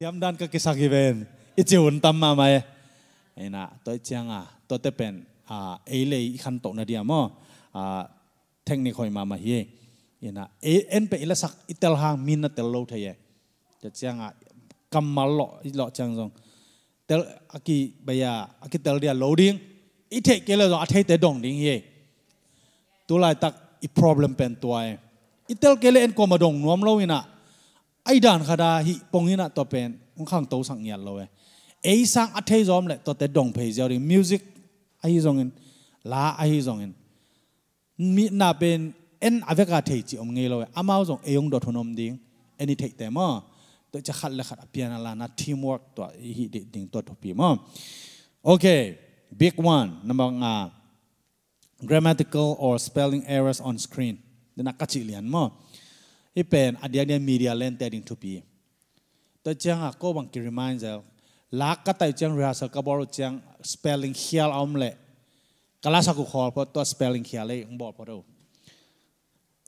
Tiam dan ka kisakiven. Ichi un tam ma mai. Ena toi chianga to te pen a eile khan to na dia mo a technique hoi ma ma hi. Ena e en pe ila sak itel ha min na tel lo thaye. Te chianga kam ma lo i lo chang jong. Tel aki baya aki tel dia lo ding. I the ke lo a the te dong ding hi. Tu lai tak i problem pen tuai. Itel kele en ko ma dong nuam lo ina. ไอ้ด่านขดาฮิปงนี่นะตัวเป็นองข้างโตสังเงียนเลยไอ้สังอัธยจอมเลยตัวแต่ดงเพย์เจ้าดิมิวสิกไอ้จงเงินลาไอ้จงเงินมีน่าเป็นเอ็นอเวกาเทจิอมเงี้ยเลยอามาจงเอยงดอทนมดิ้งเอ็นนี่เทแต่มั้งตัวจะขัดเลยขัดเปียนาลานะทีมวอร์กตัวฮิดิ้งตัวทุบีมั้งโอเค big one number one grammatical or spelling errors on screen เดี๋ยวนักกัจจิเลียนมั้งีเป็นอดีตเนี่ยมีเดียเล่นแต่ดิ้งทุบีแต่เจ้าก็บังคิดริมายเจ้าลักก็แต่เจ้าเรียสักบอลเจ้าสเปลิงเฮียลอาเล่กลาสักกูขอลพอตัวสเปลิงเฮียลเลยงบอลพอดู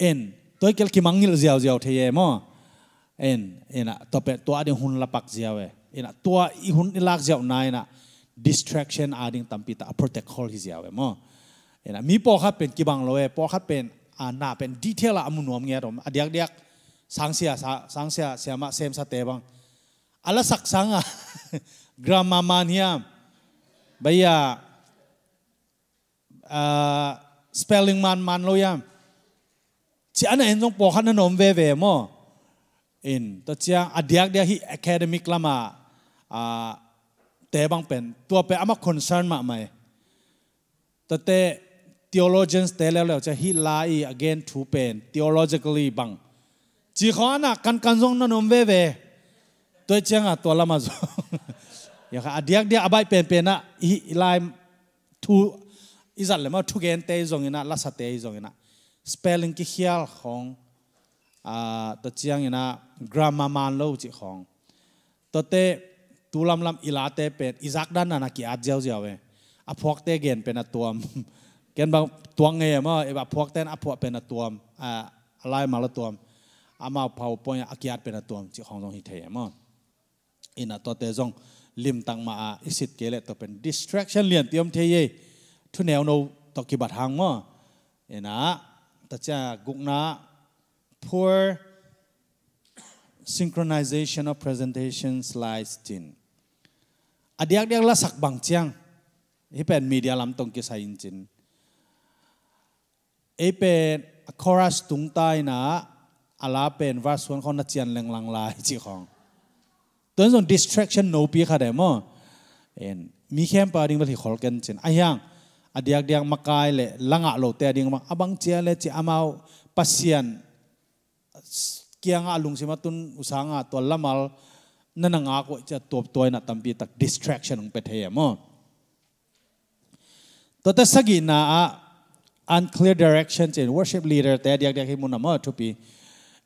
เอ็นตัวเกลกิมังงิลเจ้าเจียเทียมอเอ็นเอ็นอ่ะตัวเป็นตัวอันดีตหุ่นละปักเจ้าเวเอ็นอ่ะตัวอีหุ่นลักเจ้าวนายน่ะ distraction อดีตตั้มปีตาโปรเทคคอลเจียวเอ็มอเอ็นอ่ะมีพอคัดเป็นกิบังเลยพอคัดเป็นอ่านาเป็นดีเทลละมุนวมเงี้ยผมอเดียกเดียกสังเสียสังเสียเสียมาเซมสเตบังอัลสักสังอะกรามามานียมบายาสเปลลิงมันมันเลยยามจีอันนั้นต้องปอกันนมเวเวมออินตัวเอ้าอดียกเดียกฮี่อะคาเดมิกละมาเตบังเป็น ตัวเป็นอามาคอนเซิร์นมาไหมแต่ theologians เต่แล้วแล้วจะฮิลาอี again ทูเป็น theologically บังจีขอนะกันกันซงนนมเวเวตัวเจียงอ่ะตัวละมาซงอย่างค่ะเดียกเดียกอบายเป็นเป็นนะฮิลายทูอิจัดเลยมาทุกเกนเตยซงนะลัสเตยซงนะ spelling กิเขียลของอ่าตัวเจียงนะ grammar มันโลจีของตัวเตตูลำลำอิลาเตเป็นอิจักดันนะนนะกี่อาเจียวเจียวเวอพวกเตเกนเป็นตัวกันบางตัวเงยมาไอ้แบบพวกเต้นอัพพวกเป็นตัวอ่อะไรมาละตัวอามาเผาปอยอากิยาเป็นตัวจีของตรงหิเทมอินาตัวเตจงลิมตังมาอิสิตเกเลตัวเป็น distraction เลียนเตรียมเทยยทุแนวโนตกิบัตหางมอเอ็นะต่จะกุกนะ poor synchronization of presentation slides จินอดียกเดียกละสักบางเชียงที่เป็นมีเดียลำตรงกิสายจรจินเอเป็นคอรัสตุงตายนะอาลาเป็นวาสวนของนักเจียนแรงลังลายจีของตัวนั้น distraction no ปีค่ะเดมอเอ็นมีแค่ปาดิ้งเราที่ขอกันเช่นไอ้ยังอดียกเดียงมากายเลยลังอ่ะโลเตดิ้งมาอบังเจียเลยจีอามาปัสเซียนเกียงอาลุงสิมาตุนอุสางาตัวละมัลนั่นงากว่าจะตัวตัวนัดตัมปีตัก distraction ของเปเทียมอตัวแต่สกินา and clear directions in worship leader te diak diak himuna mo tupi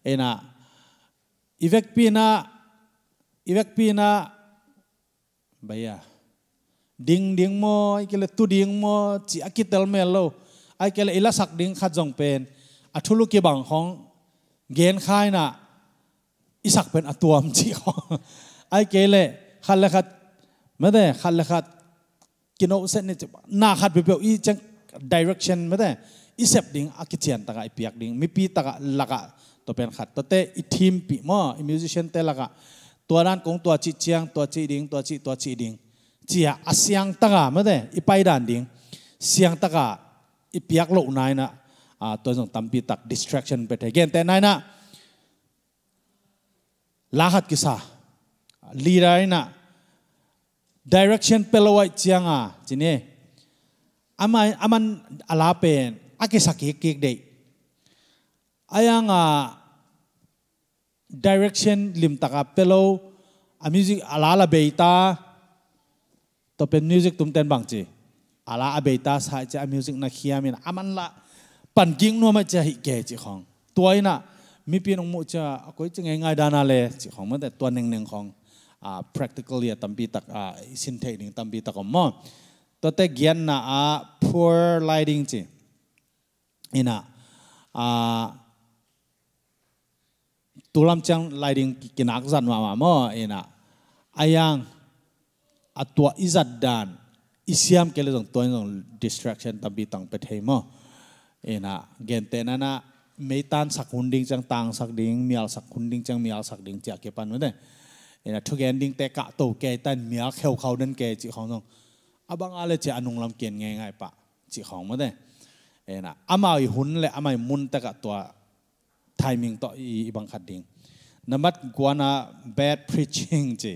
ena ivek na ivek na. baya ding ding mo ikele tu ding mo chi akitel melo aikele ila sak ding kha jong pen athulu bang hong gen khai na isak pen atuam chi ho aikele khal khat made khal khat kino set ni na khat pe i chang direction ma de isep ding akichian taka ipiak ding mi pi taka laka to pen khat to te i thim pi mo i musician te laka tua nan kong tua chi chiang tua chi ding tua chi tua chi ding chia asyang taka ma de i pai dan ding siang taka ipiak lo nai na à tôi dùng tâm bị tắc distraction bị thế gen tên này na lahat kisa lira na direction pelawai chiang à chỉ nè ama aman alapen akisaki kik dei ayanga direction lim taka pelo a music ala la beita to pen music tum ten bang chi ala a beita sa cha music na khiamin aman la pan king no ma cha hi ke chi khong tuaina mi pin ong mu cha koi chi ngai ngai dana le chi khong ma ta tuan neng neng khong a practically a tampi tak a sin thei ding tampi tak mo na ตัวเตเกียนนะอ่ะ poor lighting จีนี่นะอ่าตุลามจัง lighting isiam กินักจันมามาโมนี่นะอายังอัตวอิจัดดานอิสยามเกลือตัวนี้ distraction tang na na ตั้งบีตั้งไปเทมอนี่นะเกณฑ์เตนันะ tan sak hunding chang tang sak ding mial sak hunding chang mial sak ding cha ke pan ne ina thugen ding te ka to ke tan mial kheu khau den ke chi khong อบางอะไรจะอนุงลำเกียนง่ายๆปะจีของมาได้เอ็นะอามาอีหุนและอามามุนตะกะตัวไทมิงต่ออีบังคัดดิงนัมบกวนาแบด preaching จี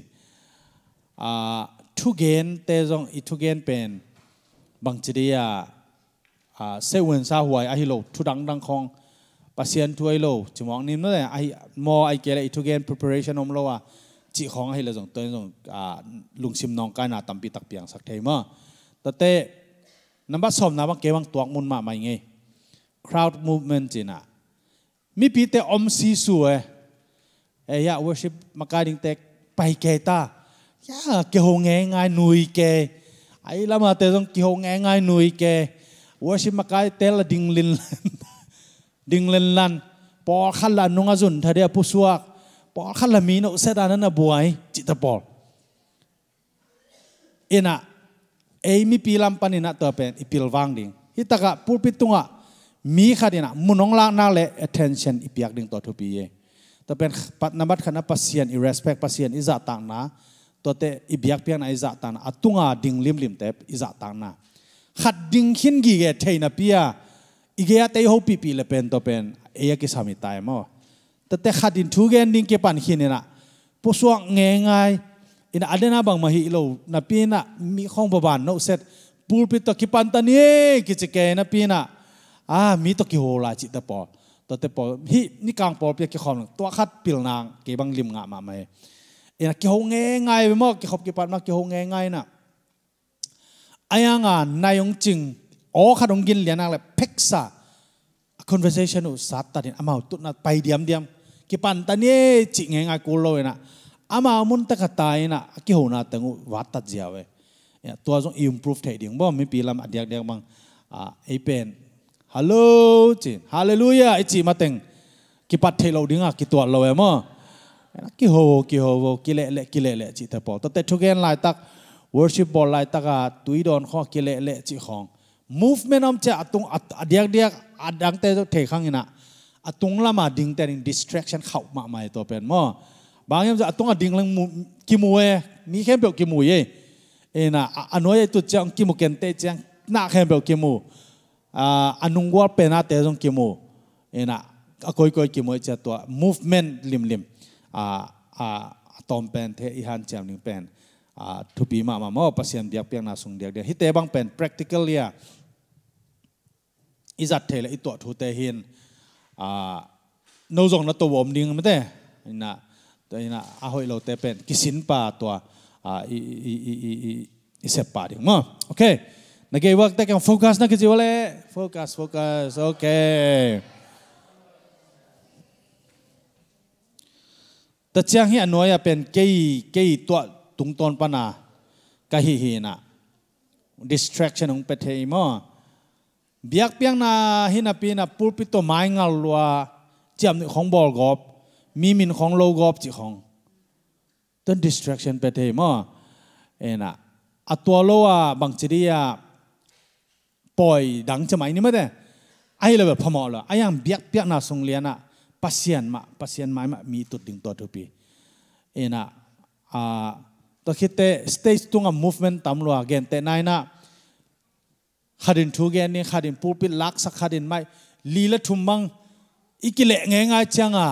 อ่าทุเกนเตจงอีทุเกนเป็นบางจีเดียอ่าเซเวนซาหวยอฮิโลทุดังดังคองปัสเซียนทัวโลจีมองนิมเนี่ยไอมอไอเกลอีทุเกน preparation อมโลว่จีของให้เราส่งตัวส่งลุงชิมนองกานาตัมปีตักเปียงสักเทมะแต่เต้นับสมนับเกวังตัวมุนมาไม่ไง crowd movement จีน่ะมีปีเตอมซีสวยเอ้ยะ worship มาการิงเตกไปเกตายาเกี่ยวงง่ายนุยเกไอ้ละมาเตต้องเกี่ยวงง่ายนุยเก worship มาการเตละดิงลินดิงลินลันพอขั้นละนนงอาจุนทะเดียผู้สวกปอขันละมีนเสดานันะบวยจิตปอลเอ็นะเอ้มีพิลัมปันินะตัวเป็นอิพิลวังดิงฮิตากะปูปิตุงะมีขัดินะมุนงลางนาเล attention อิปิยักดิงตัวทุบีเยตัวเป็นปัตนบัตขณะพัศยันอี respect พัศยันอิจัตางนะตัวเตอีพิยักเพียงนะอิจัตางนาตุงะดิ่งลิมลิมเตปอิจัตางนะขัดดิ่งขินกีเกเทนเปียอีเกียเตยโฮปีปีเลเป็นตัวเป็นเอียกิสามิตายมั้แต่แต่ขัดินทุกแกนดิ้งเก็บปันขีนี่นะปุ๊สวงง่ายง่ายอินอาเดน่าบางมาฮิโลนับปีน่ะมีของบานโนเซตปูปิตกิปันตันี่กิจเกนับปีน่ะอ่ามีตกิโหลาจิตตะปอตัวเตปอฮินี่กางปอเปียกขอมตัวคัดปิลนางเกบังลิมงามาไหมเอ็นกิโหงง่ายไปมากกิขอบกิปันมากกิโหงง่ายน่ะไอ้งานนายองจึงอ๋อขนมกินเลรียนางเลยเพ็กซ่า conversation อุตสาต์ตัดเนอามาตุนัดไปเดียมเดียม ki pan ta ne chi nge nga ko lo na ama mun ta ka ta na ki ho na ta ngu wa ta jia we ya to zo improve thai ding bo mi pi lam adiak dek bang a ah, e pen hello chi hallelujah e chi ma teng ki pat thai lo ding a ki to lo e ma ki ho ki ho ki le le ki le le chi ta po ta te thu gen lai tak worship bol lai taka ah, tui don kho kile le chi khong movement am cha atung adiak diak adang te thei khang ina atung lama ding tening distraction khau ma mai to pen mo bang yam atung ding lang kimue ni khem pe kimu ye ena anoye tu chang ken kente chang na khem pe kimu a anung war pe na te jong kimu ena akoi koi mu cha to movement lim lim a a tom pen the i han cham ning pen a thupi ma ma mo pasien dia piang na sung dia dia hite bang pen practical ya izat thele i to thu te hin นูจงนัตัวอมดิ่งไม่ได้นะแต่นะอาหอยเราเตเป็นกิสินปาตัวอีอีอีอีอีอีเสปาดิ่งมั้งโอเคนักเก็บวักแต่กันโฟกัสนักจิวเลยโฟกัสโฟกัสโอเคแต่เชียงเฮียน้อยเป็นเกย์เกย์ตัวตุงตอนปนากะฮีฮีนะ distraction ของประเทศมั้ง biak piang na hina pi na pulpit to mai ngal lua chiam ni khong bol gop mi min khong lo gop chi khong ton distraction pe the ma ena atwa lo wa bang chi dia poi dang cha mai ni ma de ai le pha ma la ayang biak piak na song lian na pasien ma pasien mai ma mi tu ding to tu pi ena a to khite stage tunga movement tam lo again te nai na khadin thu gen ni khadin pulpit lak sa khadin mai lila thumang ikile nge nga changa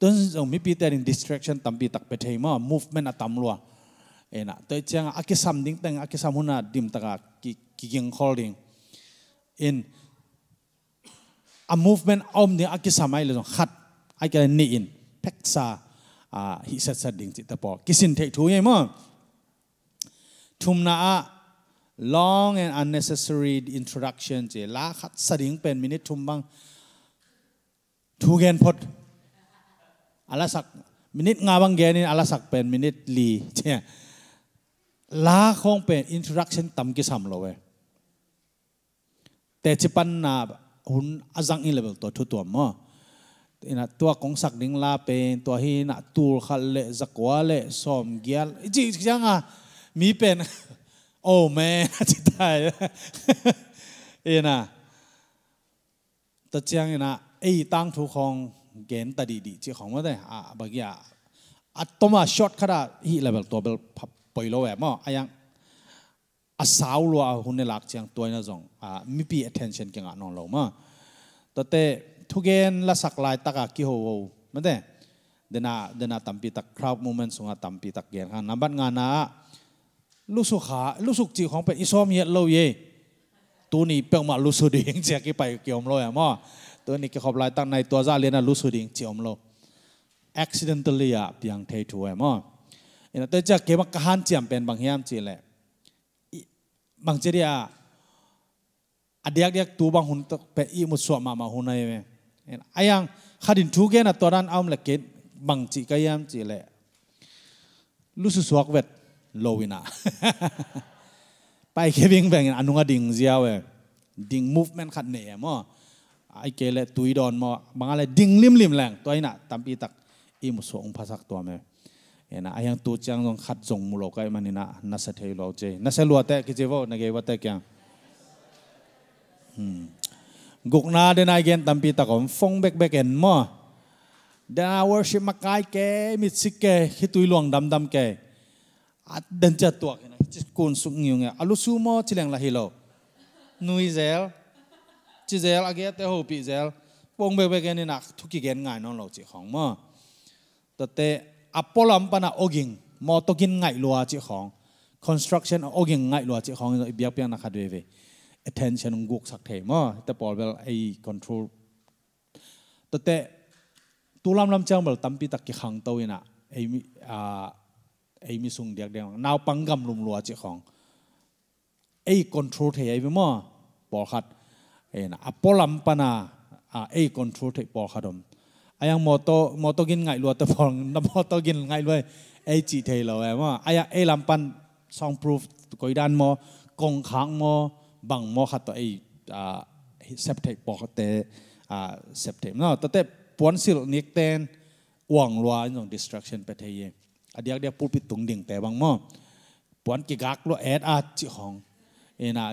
ton zong mi pi terin distraction tampi tak pe thei ma movement atam lua ena te changa aki something tang aki samuna dim taka ki king holding in a movement om ni aki samai le khat ai ka ni in pek sa a hi sat sa ding ti ta po kisin thei thu ye ma thumna a long and unnecessary introduction เจลาคัดสดิงเป็นมินิทุมบังทูเกนพดอลาสักมินิทงาบังเกนินอลาสักเป็นมินิทลีเจลาคงเป็น introduction ต่ำกิสัมเลเวแต่จิปันนาหุ่นอาจังอินเลเวลตัวทุตัวมอนะตัวของสักดิ้งลาเป็นตัวฮีนะตูลขัลเลสักวาเลสอมเกียลจงจังอ่ะมีเป็นโอ้แม่จิตายเอ็นะตะเจียงเอ็นะไอ้ตั้งทุกของเกณฑ์ตัดดีๆจีของว่าได้อ่ะบางอย่างอัตมาช็อตขนาดฮีเลเวลตัวเปปล่อยโลแบบมั่วไอ้ยังอาสาวลัวหุ่นในหลักเจียงตัวนั่นจงอ่ะมีปี attention เก่งอ่ะนองเรามั่วแต่ทุกเกณฑ์ละสักลายตะกากิโวไม่ได้เดน้าเดิน่าตั้มปีตักคราวมูเมนต์สุงัตั้มปีตักเกณฑ์ขันนับบัตรงานนะลูกสุขาลูกสุกจีของเป็นอิซอมเฮียเลาเยตัวนี้เป็นงมาลูกสุดิงเจียกี่ไปเกี่ยวมโลอะมอตัวนี้เกี่ยวบลายตั้งในตัวซาเลียนลูกสุดิงเจียวมโล accidentally อะเปียงเทถัวมอเี่ยแต่จะเกี่ยวกับการเจียมเป็นบางแห่มจีแหละบางเจียอเดียกเดียกตัวบางหุ่นเป็นอีมุสวมามาหุ่นไร้เมไอ้ยังขัดินทุกเกนะตัวนั้นเอาเล็กเกนบางจีก็ยามจีแหละลูกสุสวกเวทลวินาไปเควิงแบงอันนนู้ก็ดิ่งเจียวเอดิ่งมูฟเมนต์ขัดเหนี่ยมอไอเกลตุยดอนมอบางอะไรดิ่งลิมลิมแรงตัวนอ้น่ะตั้มปีตักอีมุสโอวงภาษาตัวเมเอานะไอ้ยังตัวจังตรงขัดจงมุลกไอ้มันนี่นะนัสเทยโลเจนัสเซลัวแตกิจวัตนักเยวัตรแก่งกุกนาเดนไอเกนตั้มปีตักของฟงเบกเบกเอ็นมอเดนอาวอร์ชิมาไกลเกมิดซิกเกฮิตุยหลวงดำดำเก đơn den cha tuak na chi kun suk ngiu nge alu su mo chilang la hilo nui zel chi zel age te ho pi zel bê be be gen ni nak thuki gen ngai non lo chi khong mo ta te apolam pana oging mo to gin ngai lo chỉ khong construction oging ngai lo chi khong i biak pian na kha ve attention guk sak the mo ta pol bel ai control ta te tulam lam chang bel tampi tak ki khang to ina ai a à, ไอ้มีสุงเดียกเดียงนาวปังกำลุมลัวเจ้าของไอ้คอนโทรลเทียไปมัปวอกขัดไอ้นะอพอลัมปนาไอ้คอนโทรลเทียบอกขัดมไอ้ยังมอโตมอโตกินไงลัวตะฟองน้ำมอโตกินไงลัวไอ้จีเทียเราไอ้มั่วไอ้ยังไอ้ลัมปันซองพรูฟกอยดันมอกงขังมอบังมอขัดตัวไอ้เซปเทียบอขัดเตอเซปเทียเนาะแต่ป้วนสิลนิกเตนหวังลัวนี่ตั้น destruction ไปเทียอเดียกเดียปูปิตุงดิ่งแต่บางมอปวนกิกักลแอดอาจิของเอนา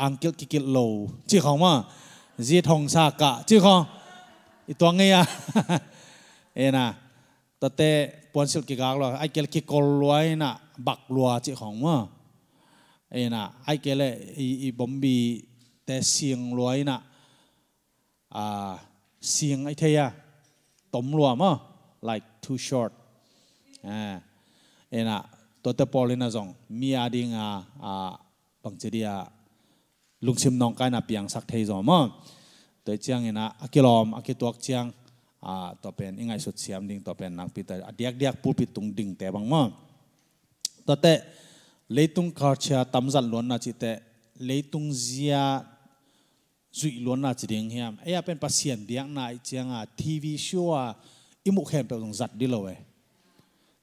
อังเกิลกิกิลโลจิของมอจีทองซากะจิของอีตัวไงี้อะเอนาแต่เตปวนสิลกิกักลอไอเกลกิโกลวยนะบักลัวจิของมอเอนาไอเกลเออีบอมบี แต่เสียงลวยนะอ่าเสียงไอเทียตมลัวมอ like too short à em à tôi tập bỏ à đi à à bằng chữ đi à lung sim nong cái là piang sắc thấy rồi mà tới chiang em à akilom akituak chiang à tôi bên ngay xuất siam ding tôi bên nang peter adiak diak pu tung ding te bang mà tôi tệ lấy tung khar tắm giặt luôn là chỉ tệ lấy tung zia dụi luôn là chỉ tiếng hiam ấy à bên pasien điang nại chiang à tv show imu khen bèo giặt đi lâu ấy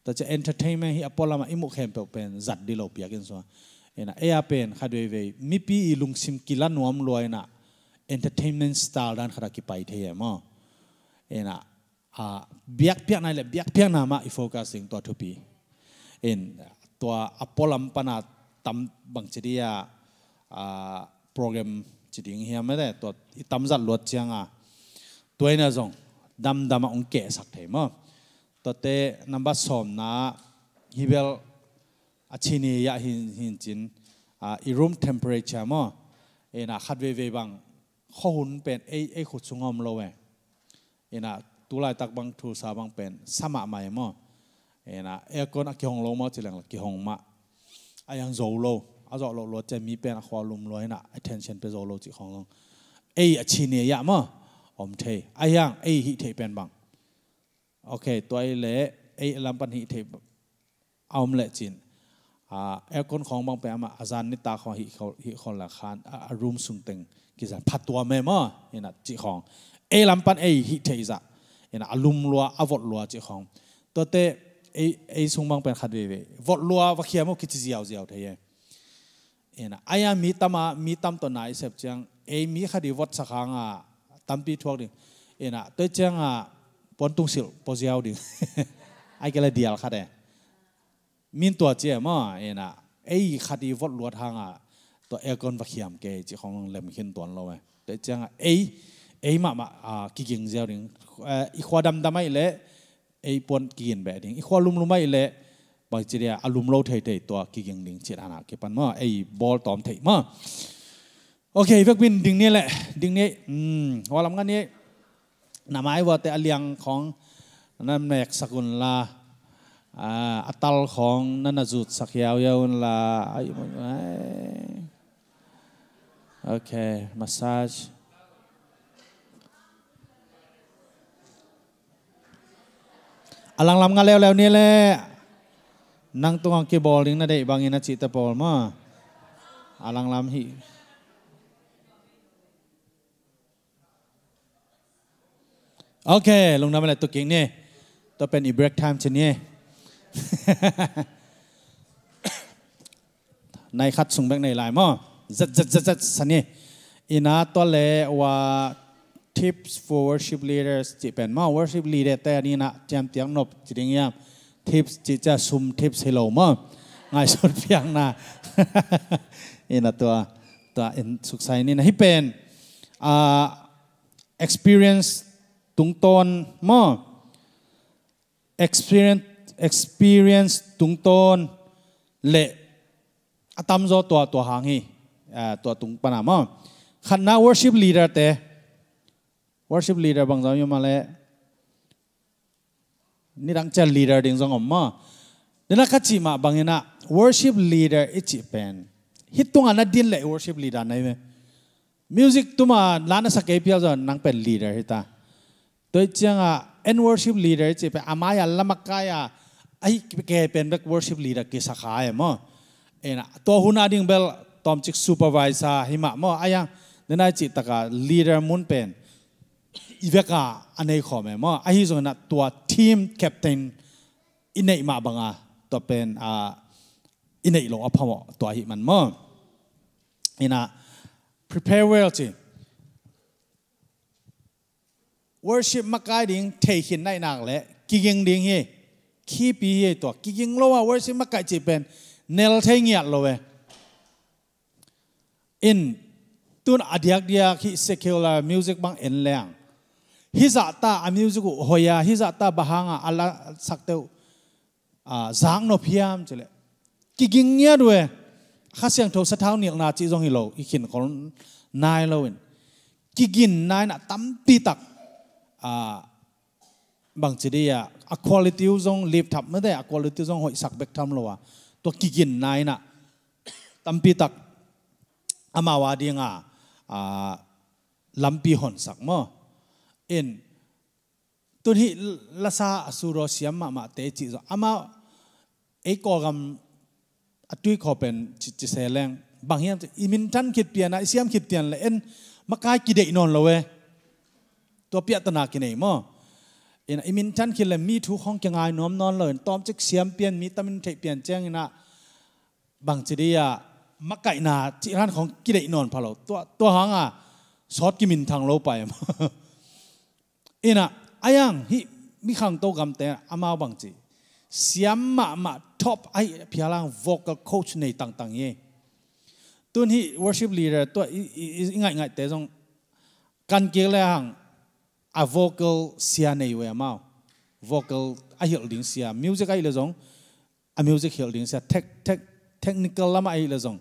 แต่จะ entertainment ทีอพอลามาอิมุขเห็นเป็นจัดดีโลปียกินส่วนเอ็นะเออาเป็นขัดเวเวมีปีลุงซิมกิลันวมรวยนะ entertainment style ด้านขรักิไปเทียมอเอ็นะอ่าเบียกเพียงนั่นแหละเบียกเพียงนามาอีโฟกัสสิ่งตัวทุปีเอ็นตัวอพอลามปนดตำบังเจดียอ่าโปรแกรมจิติงเฮียไม่ได้ตัวตำจัดลวดเชียงอ่ะตัวเอ็นะจงดำดำมาองเกะสักเทมอตัวเตนับสอมนะฮิเบลอาชินียาหินหินจินอ่าอีรูมเทมเพอเรชั่นมั้งเอ็นะคัดเวเวบังข้อหุ่นเป็นเอเอขุดสงอมเราเองเอ็นะตุลาตักบังทูสาบังเป็นสมะใหม่มั้งเอ็นะเอ็กอนกยองโลมั้งจีหลังกิฮงมะอายังโจโลอาจอโลโลจะมีเป็นความลุ่มลอยนะ attention ไปโจโลจีของลงเออาชินียะมั้อมเทอายังเอฮิเทเป็นบังโอเคตัวไอเละไอ้ลำปันหิเทเอาเละจินอ่าแอลกอนของบางแปมาอาจารย์นิตาของหิเขาหิคนละคันอารมณ์สุนติงกิจารพัดตัวเม่มอเห็นะจิของเอลำปันเอหิเทจะเห็นะอารมณ์รัวอวดรัวจิของตัวเตไอไอสุงบางเป็นขัดเวเววอดรัววักเขียมกิจเสียวเสียวเทียนห็นะไอ้ยามีตั้มมีตั้มตัวไหนเสพจังเอมีขัดเววดสักครั้งอ่ะตั้มปีทวกดิเห็นะตัวจังอ่ะปนตุงสิลปอเจียวดิไอ้ก็เลยเดียลขัดเองมินตัวเจียมอ่ะเอ็นะไอ้ขัดีวอดลวดทางอ่ะตัวเอกอนวักยามเกจิของเล่มขึ้นตัวเราไหมแต่จังไอ้ไอ้มามาอ่ากิกิงเจียวดิอีขวาดำดำไม่เละไอ้ปนกินแบบดิอีขวาลุ่มลุ่มไม่เละบางจีเดียอารมณ์เราเทยตัวกิกิงดิงเจียนาเก็บปันมาไอ้บอลตอมเทยมาโอเคเวกบินดิงนี่แหละดิงนี่อืมว่าลำกันนี้นามายว่าแต่อเลียงของนั่นแมกสกุลลาอัตลของนันจุดสักยาวยาวนลาโอเคมาสัจอลังลำงานแล้วแล้วนี่แหละนั่งตัวงกีบอลลิงนั่นได้บางอินาจิตะบอลมาอลังลำฮีโอเค ลงน้ำอะไรตัวเกิงเนี่ยตองเป็นอีเบรกไทม์ชนนี้ในคัดสุงแบงในลายมอจัดจัดจัดจัดสันนี่อินาตัวเลว่า tips for worship leaders จีเป็นมัอ worship leader แต่นี่นะแจมเตียงนบจีดิ้งยาม tips จีจะซุม tips ให้เรามัอง่ายสุดเพียงนะอินาตัวตัวสุขใสนี่นะฮิเป็น experience tung ton mo experience experience tung ton le atam zo to to hang hi eh, to tung pana mo khana worship leader te worship leader bang zam yoma le ni rang cha leader ding zong om ma dena khachi ma bangena worship leader ichi pen hitung ana din le worship leader nai me music tuma lana sa kpl zo nang pen leader hita โดยจังอ่ะ a อ d w o ิ s h i p leader จะเป็นอามายัลละมักกายอ่ะไอ้แกเป็นแบบว worship l เดอร์กิสขายมั้งเอ็นะตัวหุ่นอดิ่งเบลตอมจิกซ supervisor หิมะมั้ไอ้ยังนั่นไอ้จิตตะกะ l เดอร์มุนเป็นอีเวกาอันไหนขอม่อั้งไอ้ฮิส่งนะตัวทีมแคป t a นอินเนมาบังอ่ะตัวเป็นอ่าอินเนลงอพมตัวหิมันมั้เอ็นะ prepare well จริ worship makai ding thei hin nai nak le kiging ding hi khi pi ye to kiging lo wa worship makai chi pen nel thei ngiat lo we in tun adiak dia khi secular music bang en lang hi za ta a music hoya hi za ta bahanga ala sakte a zang no phiam chule kiging ngia duwe kha siang tho sa thau niak na chi jong hi lo i khin kon nai lo in kigin nai na tam ti tak บางทีเดียอะคุณลิติวซงลีฟทับไม่ได้อะคุณลิติวซงหอยสักเบกทำหรอวะตัวกิกินนายน่ะตั้มปีตักอามาวาดีงะลัมปีหอนสักมั้งเอ็นตัวนี้ลาซาสุรเสียมมามาเตจิซอามาเอกอกรอตุยขอเป็นจิตเสแลงบางอย่างอิมินทันคิดเตียนนะเสียมคิดเตียนเลยเอ็นมากายกิเดนอนเลยเว้ตัวเปียตนากินเองมั้งเอ็นอิมินชันคิดเลยมีทุกห้องเกงไงน้อมนอนเลยตอมจะกเสียมเปลี่ยนมีตามินเทเปลี่ยนแจ้งนะบางจีดียะมักไก่นาจีรันของกิเลนอนพะเราตัวตัวหางอ่ะซอดกิมินทางเราไปเอ็นะอายังฮิมีขังโตกำแต่อามาบางจีเสียมมามาท็อปไอพิลังวอกับโค้ชในต่างๆเย่ตัวนี้ worship leader ตัวง่ายๆแต่ตรงการเกลี่ยว่าง a vocal sia nei we amao vocal a hil ding sia music ai le jong a music hil ding sia tech tech technical lama ai le jong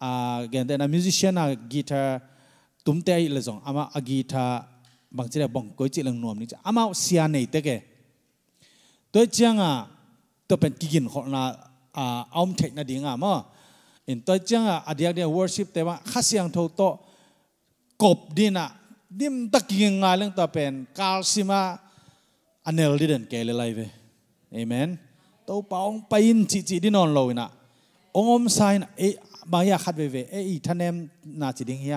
a gen den a musician a guitar tumte ai le jong ama a guitar bang chira bong koi chi lang nuam ni cha amao sia nei te ke toi changa to pen kigin hor na a om thek na dinga ma in toi changa adiak dia worship te ba khasiang tho to kop dina ดิมตักยิงงาเลงตัเป็นคาลซิมาอนเนลดิเดนเกลเลไลเวเอเมนตัวปองไปินจิจิดินอนโลนะองอมไซน์เอบางอย่างขัดเวเวเออท่านเอมนาจิดิงเฮีย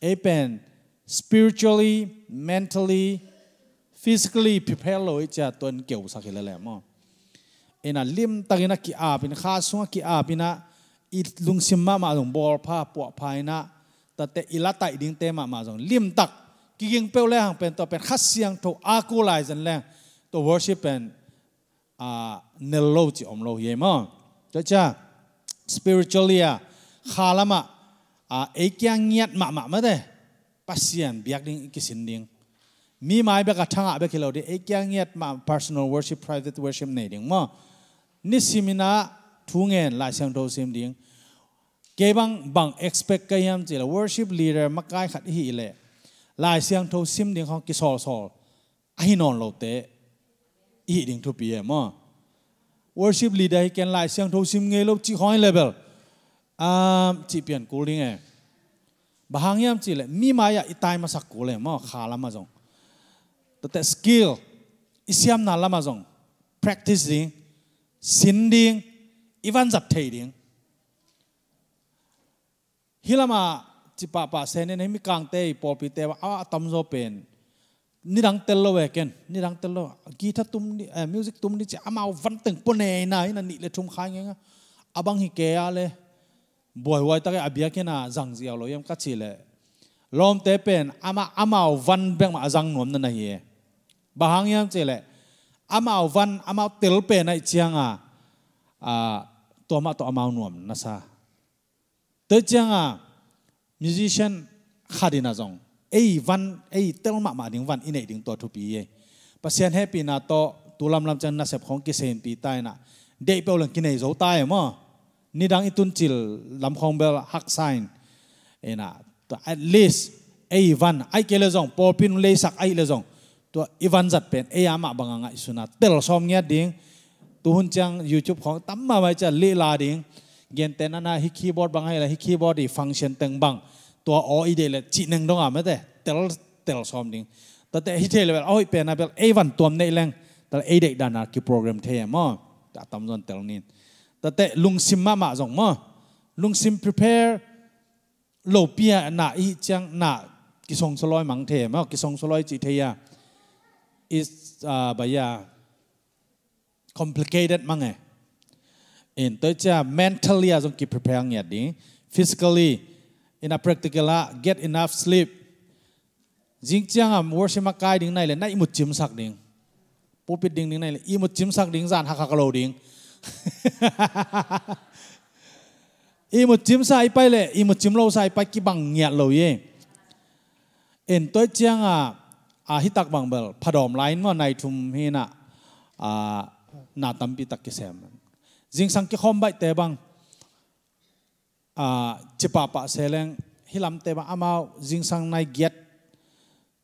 เอเป็น spiritually mentally physically prepare โลจะตัวนเกี่ยวสักเลยแหละมอเอน่ะลิมตักินักกีอาเป็นข้าสุงกีอาเป็นะอีลุงซิมมามาลงบอลผ้าปวกภายนะแต่อีลัตไตดิ่งเตมามาสองลิมตักกิ่งเปลาแรงเป็นตัวเป็นคัสเซียงทุกอากูไลจันแรงตัว worship เป็นอ่าเนลโลจิอมโลเยมอจะจ้า spiritually คาลามะอ่าเอกีังเงียดมกมาะมาเด้ปัสเซียนเบียกดิ้งกิสินดิ้งมีหมายเบกทั้งอ่ะเบกิโลดีเอกีังเงียดมา personal worship private worship ในดิ้งมอนี่สิมินาทุ่งเงินลายเสียงุทเสียงดิ้งเก็บบางบัง expect กันยมจีละ worship leader มักกายขัดหีเลย lai siang tho sim ding hong ki sol sol a non lo te i ding thu pi em worship leader can lai siang tho sim nge lo chỉ hoi level chỉ chi pian ko ling e bahang yam chi le mi ma ya à, itai ma sak ko le ma kha la ma jong to te skill isiam na lắm ma jong practice ding xin ding even zap thei ding hilama à chỉ bà bà xe nên mi càng tê bỏ bị tê à tâm do bền ni đang tel lo ken ni đang tel lo guitar tum ni eh, music tum ni cha amao từng teng này na ina ni lệ thum khai nge abang hi lệ, bồi le boy wai ta ke abia ke na jang ji lo yam ka chi le lom te pen ama amao van beng ma jang nom na na hi e. ba hang yam che le amao van amao tel pe na chiang a a to ma to amao nom na sa chiang a musician na zong ei van ei telma ma ding van inei ding to thu pi ye pasian happy na to tulam lam chan na sep khong ki sen pi tai na de pe lang ki nei zo tai ma ni dang itun chil lam khong bel hak sign na. to at least ei van ai ke le zong po pin le sak ai le zong to ivan zat pen ei ama banga ngai suna tel som nya ding tu hun chang youtube khong tam ma mai cha le la ding เยนเตนนาฮิคีบอร์ดบางไงละฮิคีบอร์ดีฟังเชนเต็งบังตัวอ๋ออีเดลจีนึงต้องอ่ะไม่ได้เตลเตลซ้อมดิงแต่แต่ฮิเทลแบบโอ้ยเป็นอะไรเอวันตัวี้แรงแต่เอเด็กดานาคิโปรแกรมเทียมอ่ะแต่ตำนวนเตลนินแต่แต่ลุงซิมมามาส่งมั้งลุงซิมพรีเพร์โลเปียหน้าอีจังหน้ากิสงสลอยมังเทียมั้งกิสงสลอยจีเทีย is อ่าบายา complicated มั้งไง in to cha mentally azong à, ki prepare ang đi, physically in a practical à, get enough sleep jing chăng à, worship mà kai ding này là nai mut chim sak ding pupit ding ding này là i mut chim sak ding zan hạc ding i mut chim sai pai le i mut chim lo sai pai ki bang ngiat lo ye in to chang a à, hitak bang bel phadom lain ma nai thum hina a na tampi tak ki sem จิงสังเกิคมใยเตบังอจิปาปะเซเลงฮิลัมเตบังอามาจิงสังนายเกียรติ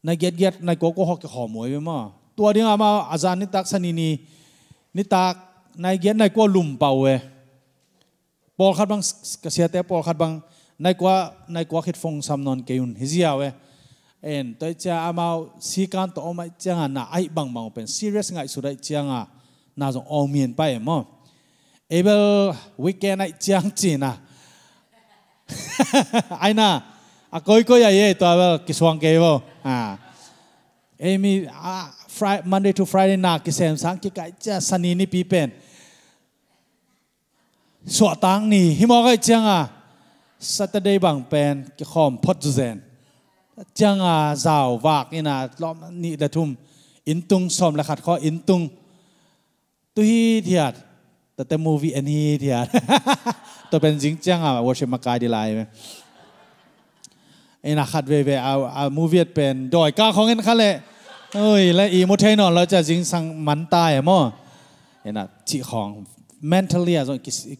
นายเกียรติเกียรตินายโกโก้ฮอกกิหอมวยไปมั้งตัวเดียวอามาอาจารย์นิตักสนินีนิตักนายเกียรตินายโกลุมเป่าเวปอลขัดบังเกษียเตปอลขัดบังนายกว่นายกว่คิดฟงสำนนเกยุนฮิจิอาเวเอ็นตัวเจ้าอามาสีการตัวมาเจ้าหน้าไอ้บังบังเป็นซีเรียสไงสุดเลยเจ้าหน้าจงออาเมียนไปมั้งเอเบลวิกเกนไอจังจีนะไอ้น่ะอะก้อยกยอยยัยตัวเอเบลกิสวังเกโวอ่าเอมีอ่าฟรายมันเดย์ทูฟรายเดย์นักเซมสังกิกาจะสันนีนี่ปีเป็นสวดตังนี่ฮิมอกไอจังอ่ะสัตเดย์บังเป็นกิคอมพอดจูเซนจังอ่ะสาววากนี่นะล้อมนี่เดทุมอินตุงสอมและขัดข้ออินตุงตุฮีเทียดแต่แต่มูวีอันนี้ที่อ่ะตัวเป็นจริงจังอ่ะวอชมากายดีไลน์ไอ้นักขัดเวเวเอาเอามูวีเป็นดอยก้าของเงินขั้นเลยเอ้ย และอีมุทเทนอนเราจะจริงสังมันตายอะมั้งเอ็นักะจีของ mentally อ่ะ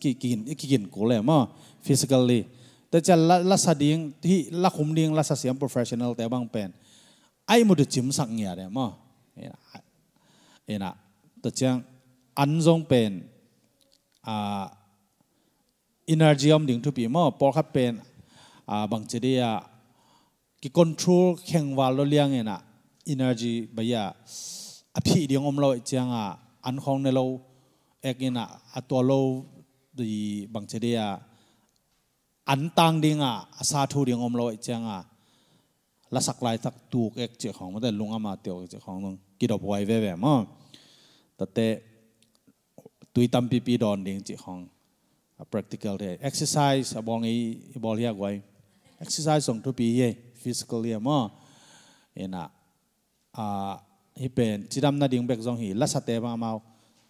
กิกินกิกินกูเลยมั้ง physically แต่จะละละสดิ่งที่ลักคุมดิ่งลักษณะเสียง professional แต่บางเป็นไอ้มุดจิมสังเงียเนี่ยมั้งเอ้็นักะแต่จังอันทรงเป็นอินเนอร์จีอมดิ่งทุบีมอปอครับเป็นบางจีได้กิคอนโทรลแข่งวาลเลียงเองนะอินเนอร์จีบายาอภิเดียงอมเราจังอ่ะอันของในเราเอกเองนะตัวเราดีบางจีได้อันตังดิ่งอ่ะสาธุเดียงอมเราจังอ่ะละสักลายสักตูกเอกเจ้าของมันแต่ลุงอามาเตียวเจ้าของตรงกิดอบไว้แว่แว่มอแต่เต tui tam pi pi don ding chi hong a practical day exercise abong i bol ya gwai exercise song to pi ye physically ma ena a hi pen chiram na ding bek jong hi la sa te ma mau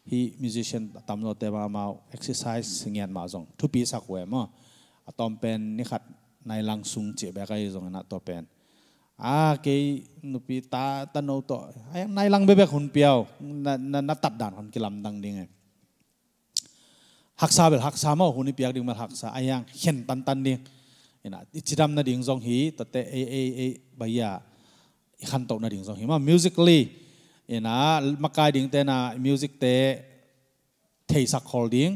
hi musician tam no te ma mau exercise singian ma jong to pi sak we ma tom pen ni khat nai lang sung che ba kai jong na to pen à cái nupi ta ta nấu to ai nay lăng bê bê hồn piao na na na tắt đàn hồn cái làm đằng đi ngay e. หักซาเบลหักซามาหุ่นเปียกดึงมาหักซาไอยังเห็นตันตันเนี่ยนะอิจิดัมนาดิ่งซองฮีตตดเตเอเอเอบายาขันโตนาดิ่งซองฮีมามิวสิคลีนะมากายดิ่งเตนะมิวสิกเตเทสักคอลดิ่ง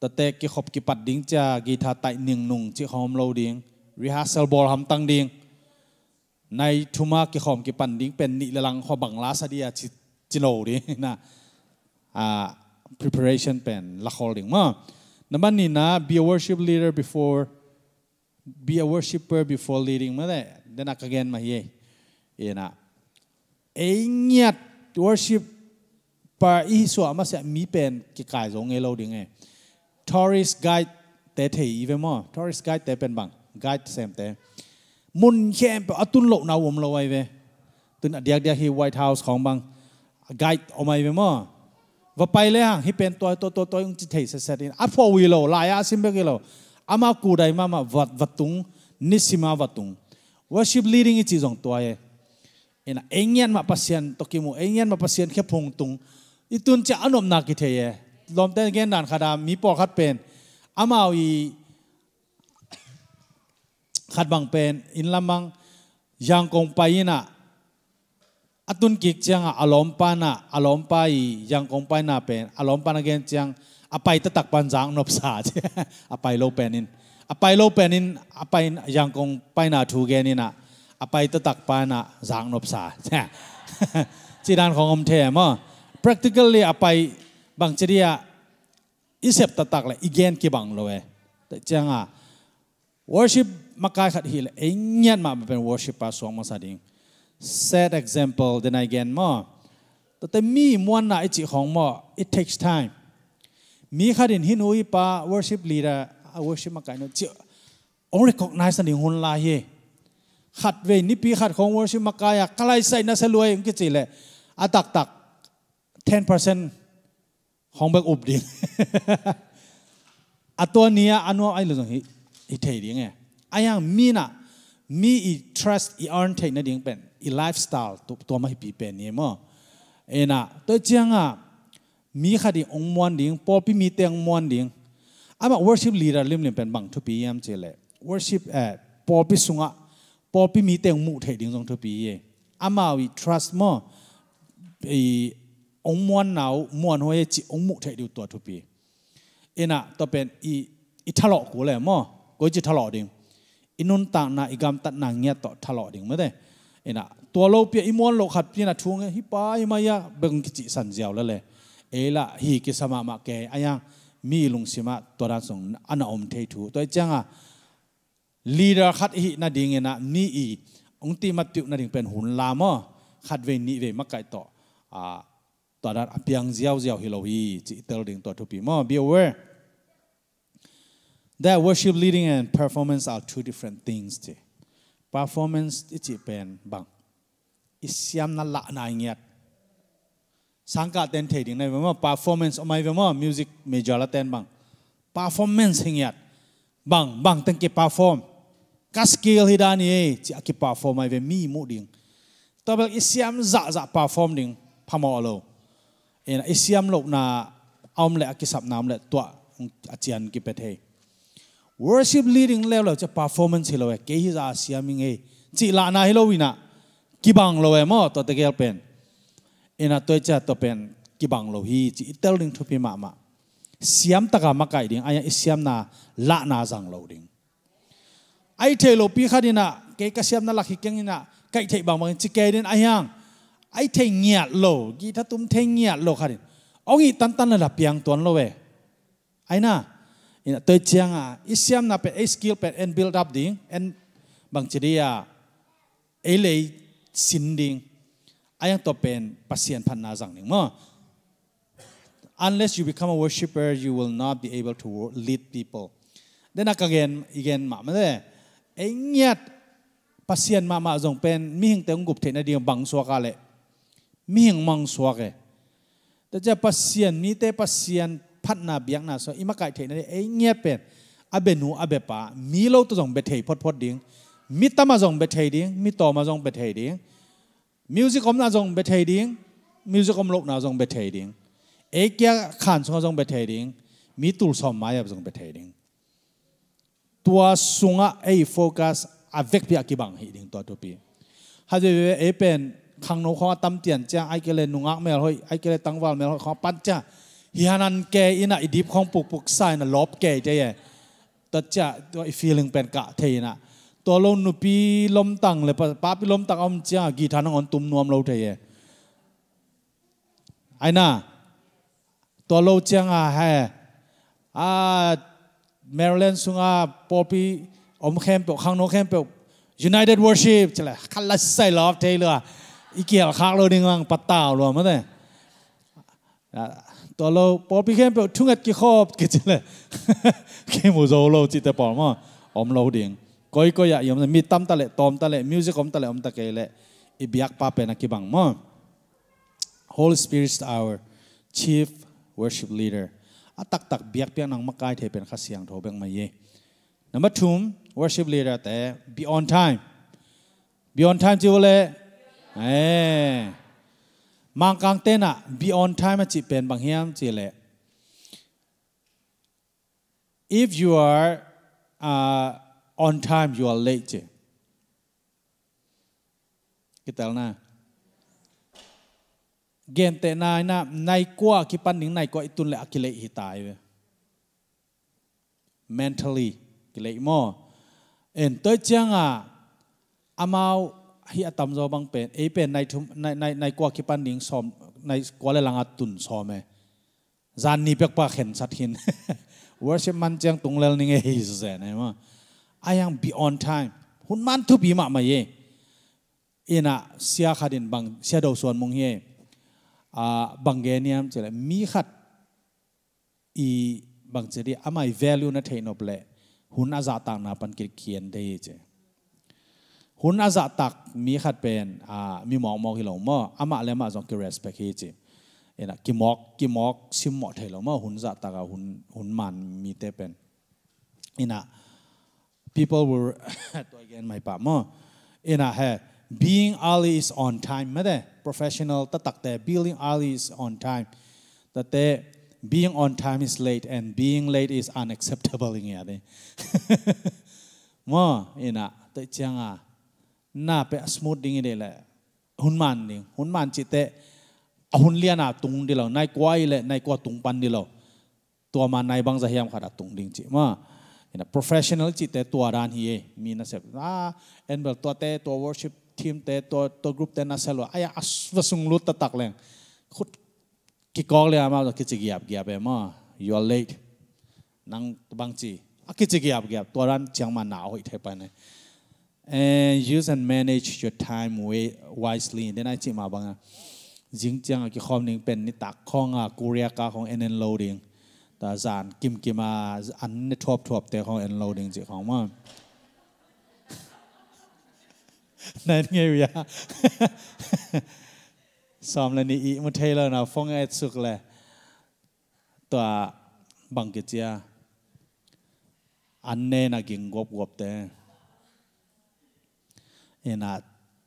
ตตดเตกิขบกิปัดดิ่งจะกีตาร์ไตหนึ่งหนุ่งจิฮอมโลดิ่งรีฮัสเซลบอลฮัมตังดิ่งในทุมากิขอมกิปันดิ่งเป็นนิลังขอบังลาสเดียจิโลดิ่งนะอ่า preparation pen la holding ma naman i na be a worship leader before be a worshiper p before leading ma de then again ma ye ena engyat worship par i so ama se mi pen ki kai zo nge lo ding e tourist guide te t อ e i ve ma tourist guide te pen bang guide sem te mun khem pe ลน u n lo ุ a ม o m lo wai ve tun adiak dia hi white house khong bang guide omai ve ma ว่าไปเลยฮะที่เป็นตัวตัวตัวตัวยังจิตใจเส็จดินอัฟพอวิโลลายอาสิมเบกิโลอามากูได้มามาวัดวัดตุงนิสิมาวัดตุงว o ช s บล p ริง d อีจีจงตัวเอเอ็นเอ็งยันมาพัศยันตกิมูเอ็งยันมาพัศยันแค่พงตุงอีตุนจะอนมนักกิเทียลมแต่เงี้ด่านขดามีปอขัดเป็นอามาอีขัดบังเป็นอินละมังยังคงไปน่ะ atun kik chang alom pa na alom pa i yang kong pa na pen alom pa na gen chang apai ta tak pan jang nop sa che apai lo pen in apai lo pen in apai yang kong pa na thu gen in na apai ta tak pa na jang nop sa che chi dan khong om the ma practically apai bang chiria isep ta tak la igen ki bang lo e ta chang a worship makai khat hi le enyan ma pen worship pa song ma sa ding set example then again more แต่มีมวนน่ะอจิของมอ it takes time มีขคดินหินอุยปา worship leader worship มาไกนเจอ on recognize นี่หุ่นลายเฮขัดเวนิปีขัดของ worship มากายกลารใส่นเสลวยกิจิเลยอาตักตัก10%ของเบิกอุบดิงอะตัวเนี้ยอันว่าไอ้เรื่องฮิอิเทียดิไงไอ้ยังมีนะมีอี trust อี earn เทียนดิ่งเป็นอีไลฟ์สไตล์ตัวมาให้ปีเป็นเนี่มั้งเอ็นะตัวเจียงอ่ะมีคดีองมวนดิ่งปอพี่มีเตียงมวนดิ่งอามาอร์ชิปลี e ด d e r เลิมเล่มเป็นบังทุปียามเจเลยวอร์ชิปเอ่อปอพี่สุงอ่ะปอพี่มีเตียงมุเหดิงทรงทุปีเออามาวิ trust มั้งไอองมวนเอาวมวนหัวเอจิองมุเทดิ่งตัวทุปีเอ็นะตัวเป็นอีอีทะเลาะกูเลยมั้งก็จะทะเลาะดิ่งอินุนต่างนาอีกามตัดนางเงียต่อทะเลาะดิ่งไม่ได้เอ็นะตัวเราเปียอิมวนโลขัดเปียนะทวงฮิปายมายะเบงกิจิสันเจียวละเลยเอละฮีกิสมามาแกอายังมีลุงสิมาตัวรันสงอันอมเทถูตัวเจาง่ะลีดาขัดฮีนาดิงเอ็นะมีอีองตีมาติวนาดิงเป็นหุ่นลามะขัดเวนีเวมักไกต่ออ่าตัวรันเปียงเจียวเจียวฮิโลฮีจิตเตลดิงตัวทุบีมอเอเวอร์ that worship leading and performance are two different things too. performance ichi pen bang isiam na la na ngiat sangka ten thei ding na ma performance omai ve ma music major la ten bang performance hingiat bang bang ten ki perform ka skill hi dani e chi aki perform ai ve mi mu ding tabel isiam za za perform ding phamo alo. en isiam lo na om le aki sap nam le twa achian ki pe thei worship leading level cha performance hello, e ke hi za siaming e chi la na hilo wina kibang lo e mo to te gel pen ina toy cha to pen kibang lo hi chi tel ding thupi ma ma siam taka makai ding aya siam na la na zang lo ding ai the lo pi khadina ke ka siam na lakhi keng ina kai the bang bang chi ke den ayang ai the ngia lo gi tha tum the ngia lo khadin ongi tan tan la piang ton lo we na ina te à? isiam na pe a skill pe and build up ding and bang chiria ele sin ding ayang to pen pasien phan na jang ning mo unless you become a worshipper, you will not be able to lead people then again again ma ma de engyat pasien ma ma jong pen mi hing teng gup the na ding bang so ka le mi hing mang so ke ta ja pasien mi te pasien พัฒนาเบียงนาสอิมากายเทนี่ไเอเงียบเป็นอเบนูอเบปามีเราตัว่งเบเทพอดพอดดิ้งมีตามา่งเบเทดิ้งมีต่อมา่งเบเทดิ้งมิวสิคอมนา่งเบเทดิ้งมิวสิคอมลบนา่งเบเทดิ้งเอกยาขันสงจงเบเทดิ้งมีตุลสอมมายา่งเบเทดิ้งตัวสุงะเอโฟกัสอาเวกพิอากิบังหิดิ้งตัวตัวปีฮาเจเวเอเป็นขังโนข้อตั้มเตียนจ้าไอเกเลนุงักเมลหอยไอเกเลตังวาลเมลหอยขอปั้นจ้าฮิฮานันแกอินะอิดิบของปุกปุกไซน่ะลบแกเจยตัจะตัวอีฟีลิงเป็นกะเทนะ ตัวเราหนุปีลมตังเลยป้าปีลมตังอมเจ้ากีทานงอนตุมนวมเราเทยไอ้น่ะตัวเราเจ้างอ่ะฮะอ่าเมริแลนด์สุงอาะปอปีอมเข้มเปียกข้างนอกเข้มเปียก United Worship ช่เหมคัลลัสไซลอฟเทเลยอีเกียวข้างเราดึงวังปัตตาวรวมมั้งเนี่ยตัวเราพอพี่แค้มเปทุ่งอัดกี่ขอบกี่จิเลยเข้มูโวโลจิตแต่ปอมอ่อมเราเดียงก้อยก้อยากยมมีตั้มตะเละตอมตะเละมิวสิกอมตะเละอมตะเกเละอีบียกป้าเป็นนักบังมั่ Holy Spirit our chief worship leader อัตักตักบียกเปียงนังมากายเทเป็นข้าเสียงโทเบงมาเย่ number two worship leader แต่ be on time be on time จิวเล่เอ้ mang kang tên à, be on time chỉ bền bằng hiam chỉ lệ. if you are uh, on time you are late chứ. chi kital na gen te na na nai kwa ki pan ning nai ko itun le akile hi tai mentally lệ mo en tới to changa à? amao ฮีอาตำมโซบังเป็นเอเป็นในในในในกวคิปันนิงซอมในกัวเลลังอาตุนซอมเอจานนี้เปียกปากเห็นสัตหินวอร์ชิมันเจียงตุงเลนิงเอฮิสเซนไอมาอ้ยังบีออนไทม์หุ่นมันทุบีมามาเยเอ็นะเสียขัดินบังเสียดาวส่วนมงเฮอ่บังเกนียมเจริญมีขัดอีบังเจดีอามา value นะเทนอเปละหุ่นอาจาต่างนบปันกิเขียนได้เจุนอาจตักมีขัดเป็นอ่ามีหมอหมองหี่หลงมออามาเลมาจงกิเรสเปเิจิเอ็นะกิมอกกิมอกชิมหมอกเทหลงมอหุนจะตักหุนหุนมันมีเตเป็นเอ็นะ people were ตัวเองไม่ปะมอเอ็นะเฮ being early is on time ไม่ได้ professional ตะตักแต่ being early is on time ตตดแต่ being on time is late and being late is unacceptable อย่างเงี้ยเลยมออ็นะแต่จังอ่ะน่าเป็สมูดดิ้งนเดละหุ่นมันนี่หุ่นมันจิตเตะหุ่นเลียนาตุงดีเรานายกวยเลยนายกวัตุงปันดีเราตัวมานบางจยามขาดตุงดิ้งจิมาเนีย professional จิตเตะตัวร้านเฮมีนะเสพอ่าเอ็นเบลตัวเตะตัว worship ทีมเตะตัวตัวกลุ่มเตะนะเสลวอายอัสวสุงลุตตักแรงคุดกิกอกเลยอามาคิดจะเกียบเกียบเปมา you are late นั่งบางจีคิดจะเกียบเกียบ ตัวร้านเชียงมาหนาวอีกเทไปเนี่ย and use and manage your time wisely เดนไอจิมาบังอะจิงจังกิคอมนิงเป็นนิตักข้องอะกูเรียกาของเอ็นเอ็นโลดิงตาสารกิมกิมาอันนี่ทบทบแต่ของเอ็นโลดิงจิของมั่งนั่นไงวิยาซ้อมแล้วนี่อีมุเทลนะฟงเอ็ดสุกเลยตัวบังกิจยาอันเน่นะกิงกบกบแต่เอ็นา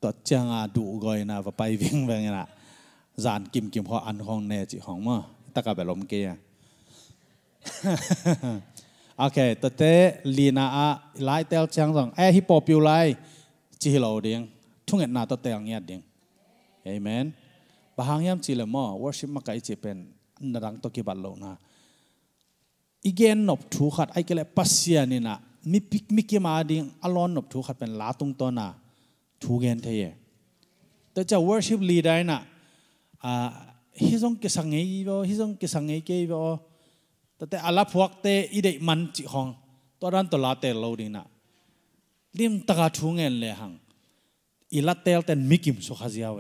ตัดเจ้าาดูก่อยนะว่าไปวิ่งไปเงี้ยนะจานกิมกิมพออันของแนจิของมั่ตะกับแบบลมเกียโอเคตัวเตลีนาอไลเตลเจ้างสอง เอฮิปโปิวไลจิฮิโลเดียงทุ่งเอ็นาตัวเตลเงียดเดียงเอเมนบางยามจิเลมอวอร์ชิปมากไอจีเป็นนรังตกิบัลโลนะ อีเกนนบทูขัดไอเกลเลปัสเซียนี่นะมิพิกมิกิมาดิงอลอนนบทูขัดเป็นลาตุงตัวนะทูเกนเทียแต่จะวอร์ชิปลีได้นะอ่าฮิซงกิสังเอวฮิซงกิสังเอเกวแต่แต่อาลาพวักเตอีเดมันจิฮองตอนนั้นตัวลาเตลโลดีนะลิมตะกาทูเงนเลยฮังอีลาเตลเตนมิกิมสุขาเจียเว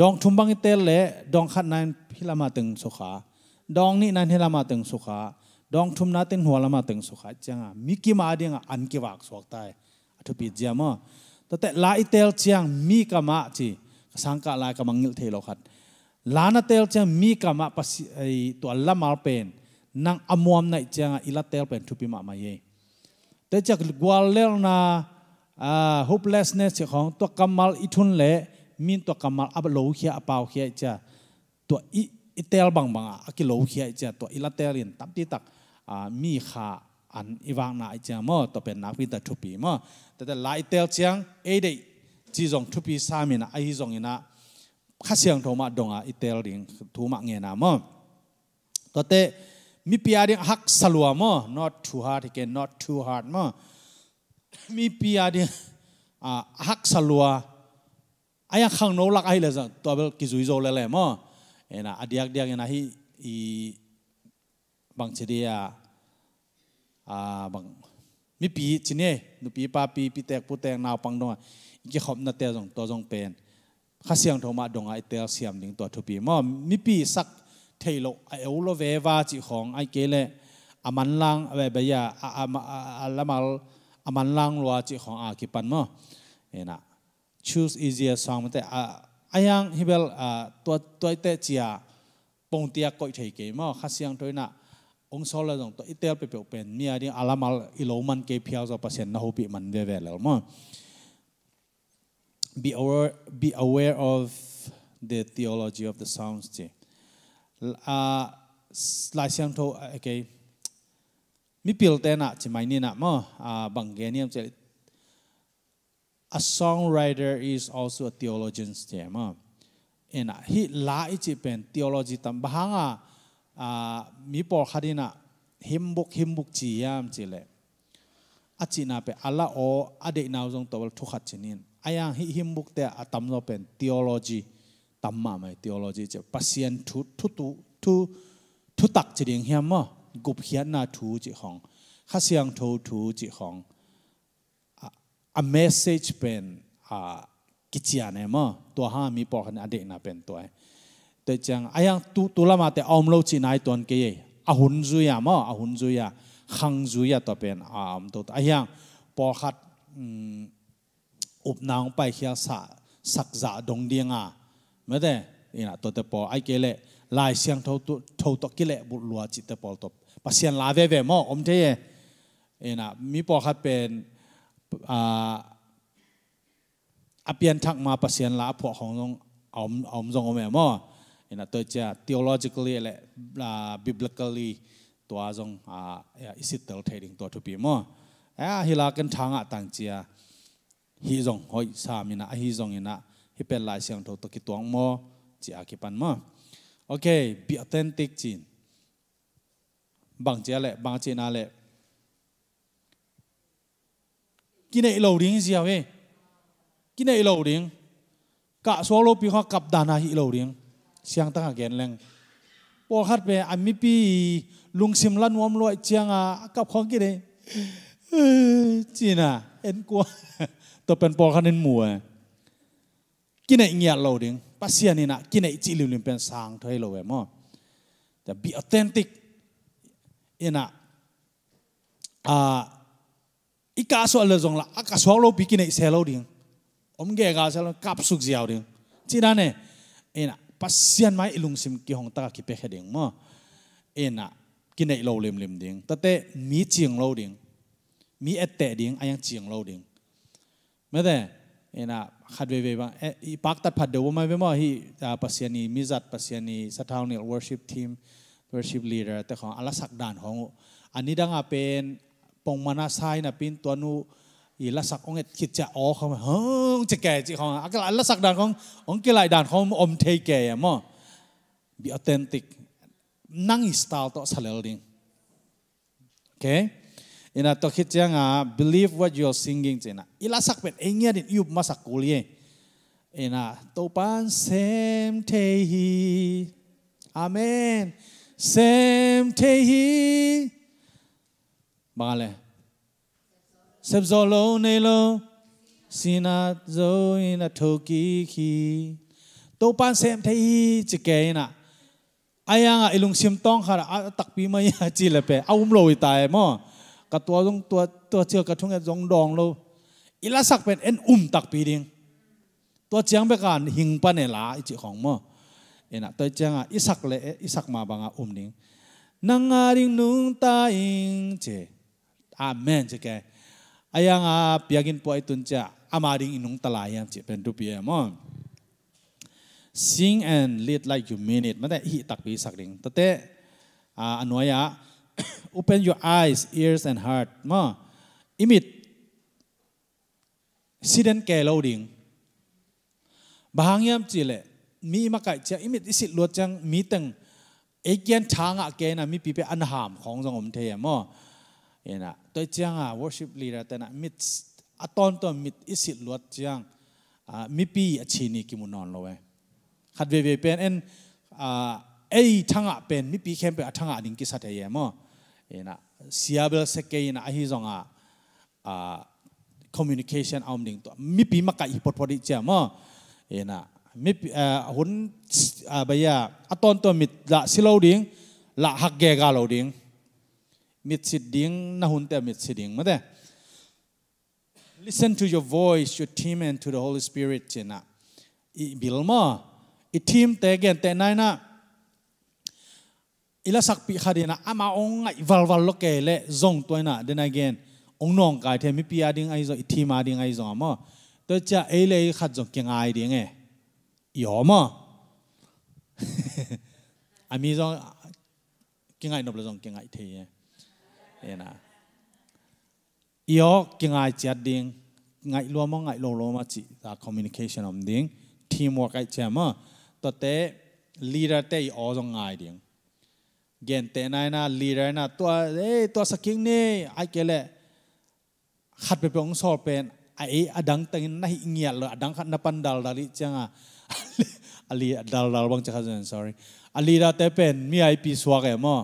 ดองทุมบังเตลเลยดองขัดนายพิลามาตึงสุขาดองนี่นายพิลามาตึงสุขาดองทุมนาเตนหัวลามาตึงสุขาจังอ่ะมิกิมาดิ่งอันกิวักสวกตายอธิปิจยามอ่ะแต่แต่ลายเตลเชียงมีกามะจีสังกะลายกำมังเงลเทโลขัดลานาเตลเชียงมีกามะปัสไอตัวละมาเป็นนางอมวมในเชียงอิลาเตลเป็นทุพิมะมาเยแต่จากกวาเลลนาอ่าฮุบเลสเนสของตัวกามาลอิทุนเละมีตัวกามาลอับโลเขียอับเปาเขียจะตัวอิอิเตลบังบังอ่ะกิโลเขียจะตัวอิลาเตลินตัมที่ตักอ่ามีขาอันอีวางนาเจ้ามอตัวเป็นนักวิทยาทุปีมั่อแต่แต่ไล่เตลเจียงเอเดจีจงทุพีสามินะไอจงอินะข้าเสียงโทมาดงอ่ะอีเตลดิ่งทูมาเงินนะมั่งตัวเตมีพิอาดิ่งฮักสลัวมั่ง not too hard again not too hard มั่งมีพิอาดิ่งอ่าฮักสลัวไอ้ข้างโน้ลักไอ้เลยจ้ะตัวเบลกิจุยโจเลยแหละมั่งเอ็นะอดียกเดียกเอ็นะฮีอีบางเชียร์อ่าบางมีปีชิเน่หนูปีปาปีปีแตกปูแตกนาวปังนออีกขอบนาเตจงตัวจงเป็นข้าเสียงโทมาดงไอเตลเสียมหนึ่งตัวทุปีม่อมีปีสักเทโลไอเอโลเววาจิของไอเกเลอามันลังเวเบียอาอาอาลามาลอามันลังลัวจิของอาคิปันม่อเอ็นะ choose easier song มันแต่อายังฮิเบลตัวตัวเตจียปงเตียกอยชทยเกมอข้าเสียงโทยนะ be aware of the theology of the songs a okay mi pil te na chi mai na mo a bangeniam a songwriter is also a theologian ti ma ena hi la i chi pen theology tam มีปอขดีนะหิมบุกหิมบุกจียามจีเลอาจีนาเปอัลลอฮ์อเดนาวจงตัวทุกขจินินอายังหิมบุกแต่อตัมโนเป็นทีโอโลจีตัมมาไหมทโอโลจีเจะปัสยันทุทุตุทุทุตักจีเดียงเฮียมอะกุบเฮียนนาทูจีของข้าเสียงทูทูจีของ a message เป็นกิจยานเอมอะตัวห้ามีปอขดีอเดนาเป็นตัวแต่จังไอ้ยังตุตุลามาแต่อมลูจีนายตอนเกยอาหุนจุยามะอาหุนจุยาขังจุยาตัวเป็นอามตัวไอ้ยังปอขัดอุบนางไปเขียสะสักจะดงเดียงอ่ะไม่ได้นี่นะตัวแต่ปอไอเกเล่ลายเสียงเท่าตัวเท่าตัวกิเล่บุลัวจิตแต่ปอตัวปษาเียลาเวเวมออมเทยเอ็นะมีปอขัดเป็นอ่าอเปียนทักมาปาษเียลาพวกของน้องอมอมจงอมแม่มอ ina to cha theologically le biblically to azong a isitel thading to to pi mo a hila kan thanga tang chia hi zong hoi samina a hi zong ina hi pen lai siang tho to ki tuang mo chi ki pan mo okay be authentic chin bang chia le bang chia na le ki nei lo ding sia we ki nei lo ding ka so pi kha kap dana hi lo ding siang taka gen leng po khat be ami pi lungsim lan wom loi chianga kap khong ki de china en kwa to pen po khan en mu a kine ngia lo ding pasian ina kine chi lim lim pen sang thoi lo em ho the be authentic ina a ika so le jong la aka so lo bi kine se lo ding om ge ga se lo kap suk jiao ding china ne ina ปัสเซียนไม่ลุงสิมกี่หองตาคิเป็กเฮด้งมั้งเอ็นะกินไดอโลเลมเลมเด้งแต่เตมีเจียงโลด้งมีเอเตเด้งไอยังเจียงโลด้งไม่ได้เอ็นะขัดเว่ยเว่บังเอ้ปักตัดผัดเดียวว่าไม่เป็นมอฮีอ่าปัสเซียนีมิจัดปัสเซียนีสตาร์นิลวอร์ชิพทีมวอร์ชิพลีดเดอร์แต่ของอัลลัสักดานของอันนี้ดังอ่ะเป็นปงมานาไซน์นะปินตัวนู้อีละสักองเอ็ดคิดจะอ๋อเขาเฮ้ยจะแก่จีของอักลละสักด่านขององกี่หลายด่านของอมเทแก่อะมั่งบีออเทนติกนั่งอิสตาลต่อสเลดิ้งโอเคอินะตัวคิดจะงา believe what you're singing จีนะอีละสักเป็นเองเนี่ยดิยุบมาสักกุลีเอ็นะตัวปานเซมเทฮีอาเมนเซมเทฮีมาเลย sep zo lo ne lo sina zo in a thoki khi to pan sem thai chi ke na aya nga ilung sim tong khara tak pi ma ya chi le pe awum lo tai mo ka tua jong tua tua chia ka thung jong dong lo ila sak pen en um tak pi ding tua chiang be kan hing pa ne la chi khong mo ena toi chiang a isak le isak ma banga um ning nangaring nung ta ing che amen che ke Ayang a piagin po ay tuncha amaring inung talayam chi pendu piamon. Sing and lead like you mean it. Mata hi takpi sakling Tate ah, anuaya open your eyes, ears and heart. Ma imit siden ke loading. Bahangyam chile mi makai cha imit isit luat chang mi tang เอเกียนช้างอะเกนอะมีปีเป็นอันหามของสังคมเทียมอ่ะเอนะตัวเจ้างอ่ะ worship leader แต่นะมิดอตอนตัวมิดอิสิลวดเจียงมิปีอชินีกิมุนอนเลยเว้ขัดเวเวเป็นเอ็นเอ้ยทั้งอ่ะเป็นมิปีเข้มเป็นทั้งอ่ะดิ้งกิสัตย์เยมอ่ะเอนะเสียเบลสเกย์นะฮิซองอ่ะ communication เอาดิ้งตัวมิปีมักกะอีปดพอดิเจียมอ่ะเอนะมิปีอ่หุ่นบียาอตอนตัวมิดละสิลราดิ้งละฮักเกกาลราดิ้ง mit si ding na hun te mit si ding ma de listen to your voice your team and to the holy spirit chena i bilma i team te gen te nai na ila sak pi khadina ama ong ngai wal wal lo ke le zong toy na then again ong nong kai the mi pia ding ai zo i team a ding ai zo ma to cha e le khat zong keng ai ding e yo ma ami zo keng ai no bla zong keng ai the ena io kingai chat ding ngai lo ma ngai lo lo ma chi ta communication om ding teamwork ai chama to te leader te o jong ngai ding gen te na na leader na to e eh, to saking ne ai kele khat pe pong so pen ai e, adang tang na hi ngial lo adang khat na pandal dali changa ali dal dal bang chakha sorry ali ra te pen mi ai pi swa ge mo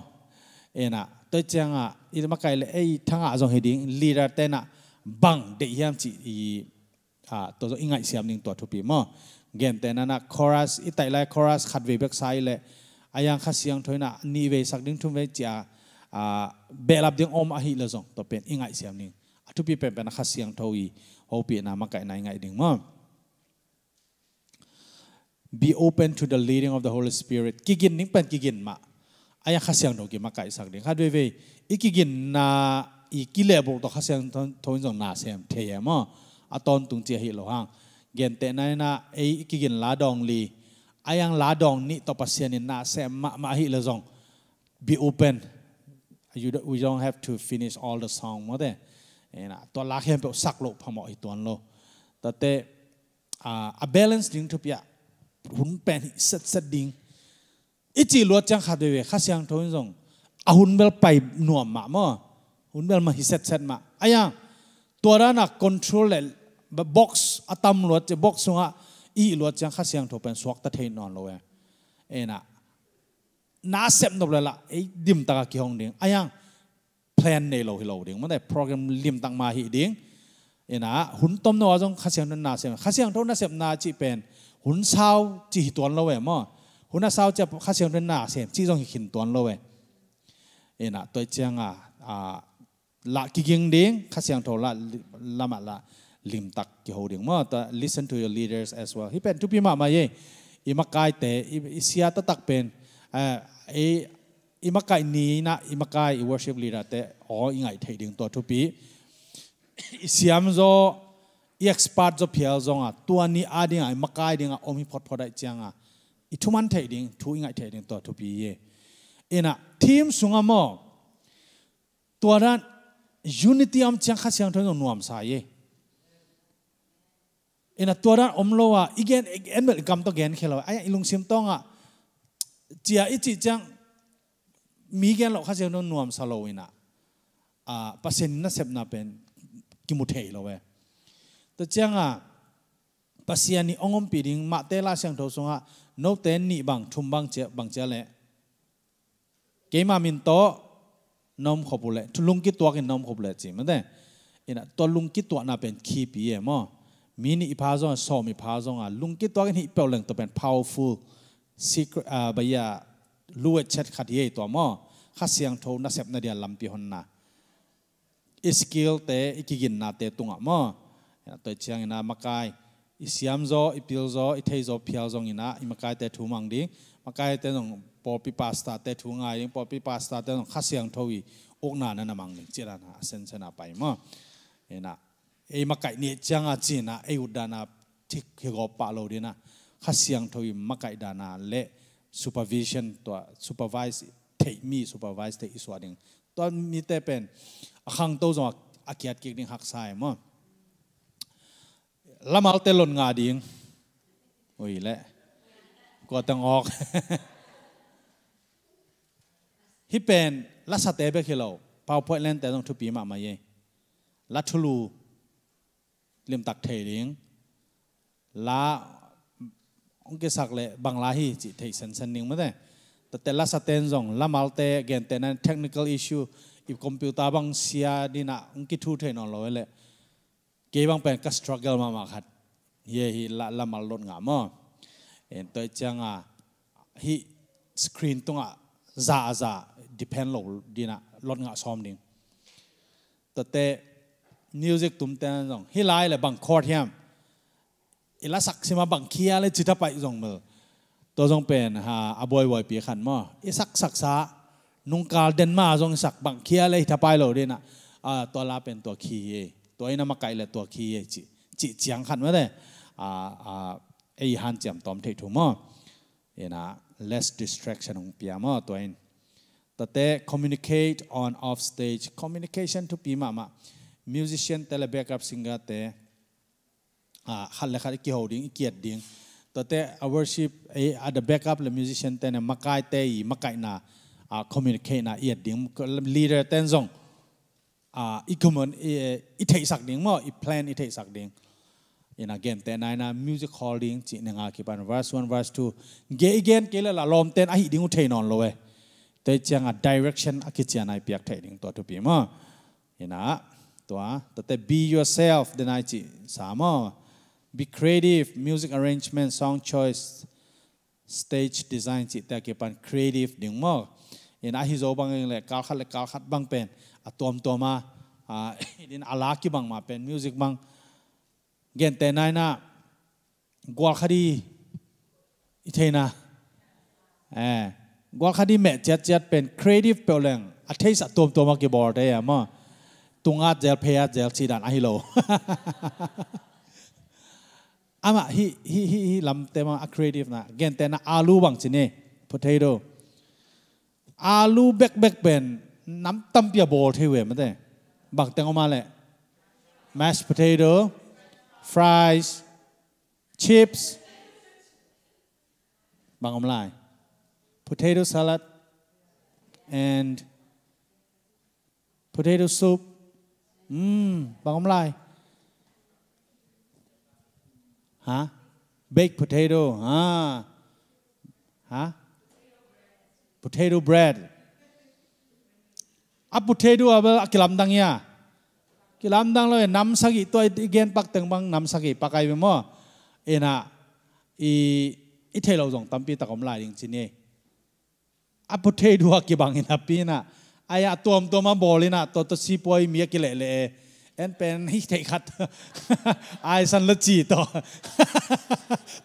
ena ตัวเจ้าอ่ะอีมาไกลเลยไอ้ทั้งอ่ะจงเฮดิงลีราเตน่ะบังเดียมจีอีอ่าตัวอิงไงเสียมหนึ่งตัวทุปีมอ้เก์เตน่ะนะคอรัสอีไตไลคอรัสขัดเวเบกไซเลยอายังขัดเสียงถอยน่ะนีเวสักดิ้งทุ่มเวจีอ่อ่าเบลับดิ้งอมอหิละจงตัวเป็นอิงไงเสียมหนึ่งทุปีเป็นเป็นขัดเสียงทวีโฮปีน่ะมาไกลนานไงดิ้งมอ be open to the leading of the Holy Spirit กิ g ิน n ิ n g เป็นกิ i ินมอายขั้นเสียงโนกิมาไก่สักเดียขั้นเ้วยเวอีกินนาอีกิเลบุตรขั้าเสียงทวินสงนาเสียมเทียมอ่ะตอนตุงเจฮิโลหังเกณฑ์เตนัยนาไอ้กิกินลาดองลีอายังลาดองนี่ต่อปัสยานินาเสียมมามาหิเลซอง be open you don't, we don't have to finish all the song มั้งเด้เอ็นะตัวลักเหมเป็นสักโลพมอีตัวนโลแต่เตอ่า a balance ดิ้งทุกอย่างหุ่นเป็นเซตเซตดิ้งอิจิลวดจังขาดเวข้าเสียงทวินทรงอหุนเบลไปหน่วมมาเมื่อหุนเบลมาฮิเซตเซตมาไอ้ยังตัวน้านนะคอนโทรลแบบบ็อกซ์อะตมลวดจะบ็อกซ์ว่าอีลวดจังข้าเสียงทเป็นสวกตะเทนนอนเลยเอ็นะน่าเซมนบเลยละไอ้ดิมตะกี้ห้องเดียงไอ้ยังแพลนในโรกเราเดียงมันได้โปรแกรมลิมตังมาฮีเดียงเอ็นะหุ่นต้มนัวจงข้าเสียงนั้นน่าเซมข้าเสียงทวน่าเซมน่าจีเป็น หุ่นเช้าจีตัวเราเอ๋มั่หัวหน้าสาวจะข้าเสียงเป็นหน้าเสียงจีรงหินตัวนั้นเลยเอ็นะตัวเจียงอ่ะอ่าละกิ่ิงเด้งข้าเสียงโทรละละมาละลิมตักกิโฮเด้งมั่วแต่ listen to your leaders as well ี่เป็นทุพิมามาเย่อิมากายเตอิเสียตตักเป็นเออไอิมากายนี้นะอิมากายอิ worship leader เตอ๋ออิงไงเทดึงตัวทุปีอิเสียมโซอี expert โซเพียลโซอ่ะตัวนี้อาดิ้งอ่ะอิมากายดิ้งอ่ะอมิพอดพอได้เจียงอ่ะ i thuman thei ding thu ingai thei ding to thu pi ye ena thim sunga mo to ran unity am chang kha siang thong nuam sa ye ena to ran om lo wa igen en bel kam to gen khelo ai ilung sim tonga chia i chi chang mi gen lo kha siang no nuam sa lo ina a pasen na sep na pen kimu thei lo we to chang a pasiani ongom piring ma te la siang tho sunga นกเต้นนี่บังทุมบังเจบังเจแหละเกมามินโตนมขบุเลทุลุงกิตัวกินนมขบุเลจิมันเด้อนะตัวลุงกิตัวน่าเป็นคีปีเอมอมีนี่พาซองซอมีพาซองอ่ะลุงกิตัวกินนี่เปล่าเ่งตัวเป็น powerful secret อ่าบยาลู่เช็ดขัดเย่ตัวมอข้าเสียงโทนัสเซปนาเดียลัมพิฮอนนาอิสกิลเตอิกิกินนาเตตุงอ่ะมอตัวเชียงนามาไกาอีสยามโซอีพิลโซอีเทยโซพิลโซงินะอีมากายเต่ถูมังดิมากายเต่หนงปอปิปาสตาเต่ถูงายปอปิปาสตาเต่หนงข้าเสียงทวีอกนานันมังดิเจรานะเซนเซนาไปมั้งเอ็นะเอ้มากายเนี่ยจังอาจีนะเอ้อุดานาทิกเฮกอปาโลดีนะข้าเสียงทวีมากายดานาเลซูเปอร์วิชั่นตัวซ supervise เทมีซ supervise เทอีสวาดิงตอนมีแต่เป็นอังโตจังอาเกียรติเก่งหักไซมั้ง lamal te lon ngà ding ui le ko tang ok hi pen la sa te be khilo powerpoint len te dong thu pi ma ma ye la thulu lim tak thei ring la ong ke sak le bangla hi chi thei san san ning ma de ta te la sa gen te technical issue if computer bang sia dina ong ki thu thei no lo e le กี่ยนเป็นก็สตรัลเกิลมามากัดเย่ฮีละละมาลดงามอ่ะเอ็นตัวจังอ่ะฮีสกรีนตรงอ่ะซาซาดิพเอนหลดีนะลดงาซ้อมดิ่งตต่เตมิวสิกตุ้มเต้นส่งฮีไลเลยบังคอร์ดเฮียมอีละสักสิมาบังเคียเลยจิตาไปสองมือตัวสรงเป็นฮะอบวยวอยเปียขันมออีสักสักซานุงกาลเดนมาสรงสักบังเคียเลยทับไปเราดีนะตัวลาเป็นตัวคีเตัวไอ้นมาไกลเลยตัวคีจิจิเจียงขันววาเลยอ่าอ่าไอ้ฮันเจียมตอมเทถุมอเอ็นะ less distraction ของเปียมอตัวเองแต่แต่ communicate on off stage communication ทุกปีมามา musician แต่ละบก c k u p singer แต่อ่าขันเลยขกี่หัวดิ้งเกียดดิ้งแต่แต่ worship ไอ้ o ะ h e r b a บ k ับเลย musician แต่เนี่ยมาไกลแต่มาไกลนะอ่า communicate นะเกียดดิ้ง leader แต่งซง uh, ikumun itay sak ding mo i plan itay sak ding in again ten nine music calling chi nga ki verse one, verse two, ge again ke la lom ten a hi ding uthai non lowe te chang a direction a ki chan ai piak thai ding to to pi ma ina to a be yourself den ai chi samo be creative music arrangement song choice stage design chi ta ki creative ding mo อินอาฮิโซบังเองเลยกาลขัดเลยกาลขัดบางเป็นตัวมตัวมาอ่าอินอาลากิบังมาเป็นมิวสิกบังเกนเตนายนะกวาคดีอิเทนะเออกวาคดีแม่เจ็ดเจ็ดเป็นครีเอทีฟเปล่งอัตเทสตัวมตัวมากี่บอร์ดเอ๋มตุงอาเจลเพียเจลซีดันอาฮิโลอามาฮิฮิฮิลำเตมาครีเอทีฟนะเกนเตนะอาลูบังสินีโพเทโดอาลูแบกแบกเป็นน้ำต้มเปียบอลเทเวมั้งเต้บักแตงออกมาแหละแมชพอเทโดฟรายส์ชิปส์บังออกมาไล่พอเทโดสลัด and p o เท t o soup อืมบังออกมาไล่ฮะ baked เท t a t o ฮะฮะ potato bread a potato abel akilam dang ya kilam dang lo nam sagi to again pak teng bang nam sagi pakai be mo ena i i thelo jong tampi takom lai ding chini a potato ki bang ina pina aya tom toma bolina to to si poi mi ki le le en pen hi thei khat ai san lo chi to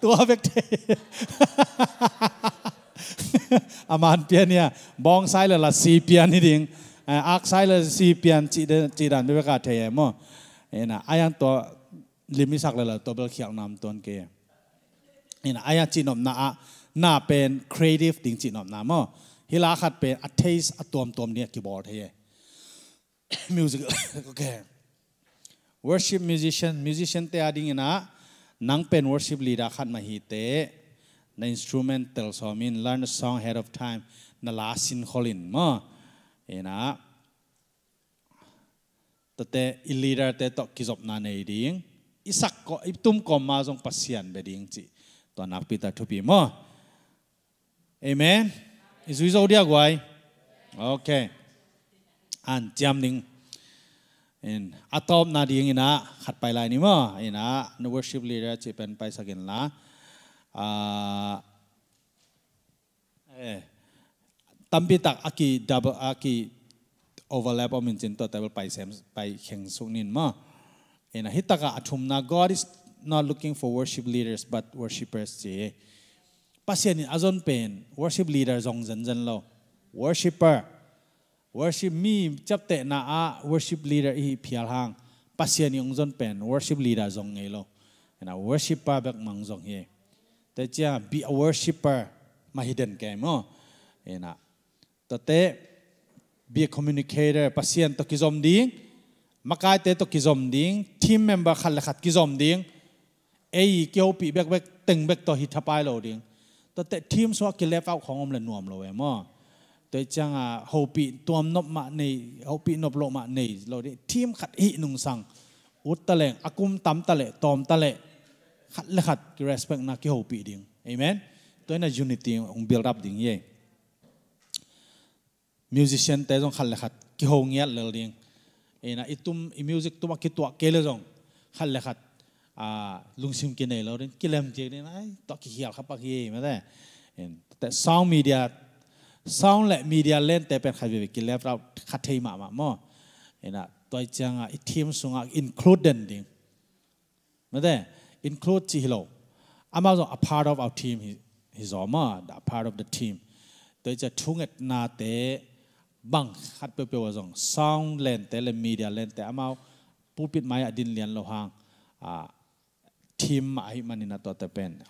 tua vek thei aman pian ya bong sai la si pian ni ding ak sai la si pian chi de chi dan be ka the mo ena ayan to limi sak la to bel khiak nam ton ke ena aya chi nom na a na pen creative ding chi nom na mo hila khat pe a taste a tom tom ni ki bor the music okay worship musician musician te ading ina nang pen worship leader khat ma hi te นอินสตรูเมนต์เตลซอมินเรียนซองเฮดออฟไทม์นาลาซินคอลินมอเอนะเต่อิลีเดอร์เตตอกิจบนาเนดิ้งอิสักก็อิปตุมก็มาส่งพัศยันไปดิ้งจีตัวนักปิดาทุบีมอเอเมนอิสุวิโซเดียกวายโอเคอันจำหนึ่งอินอาตอมนาดีิ้งอินะขัดไปลายนี้มอเอนะนูวร์ชิปลีเดอร์จีเป็นไปสักกินละ à tampi tak aki double aki overlap om in to table pai Xem pai kheng sung nin ma ena hitaka athum à, na god is not looking for worship leaders but worshipers che pasien in azon pen worship leader zong zen zen lo worshipper worship me chấp te na a worship leader hi phial hang pasien yong zon pen worship leader zong ngei lo ena worshiper bak mang zong hi แต่จะ be a worshipper มาฮิดเดนแกมอเอ็นะแต่เต be a communicator ปัสเซียนตกิจอมดิ้งมาไกเตตกิจอมดิ้งทีมเมมเบอร์ขัดลขัดกิจอมดิ้งเอ้ยเกี่ยวปีเบกเบกตึงเบกต่อฮิตไปเราดิ้งตต่เตทีมสวากิเลฟเอาของอมเลนวมเราเอมอตัจังอ่ะฮปีตัวนบมาในฮปีนบโลมาในเราดิทีมขัดอีนุ่งสังอุตตะเลงอากุมตำตะเลตอมตะเลขัดเลขัดกี่ respect นักกี่หัปีดิ่งเอเมนตัวนั้น unity อุ้ง build up ดิ่งเย่ musician เต่ต้องขัดเลขัดกี่หัเงียเลยดิ่งเอ็นะอิตุมอิ music ตุัวกี่ตัวเกลือจงขัดเลขัดลุงซิมกินเลยเราเรนกิเลมเจริญไอ้ตัวกี่เหี้ยครับปากเย่ไม่ได้แต่ sound media s o n d และ media เล่นแต่เป็นใครบบกินแล้วเราขัดเทมามั่อเอ็นะตัวจังอ่ะิทีมสุงอ่ะ included ดิ่งไม่ได้ include Chihilo. I'm also a part of our team. He's Oma, a part of the team. There's a tunget na te bang hat pepe wazong sound len te le media len te amau pulpit maya din lian lo hang team ai manina to te pen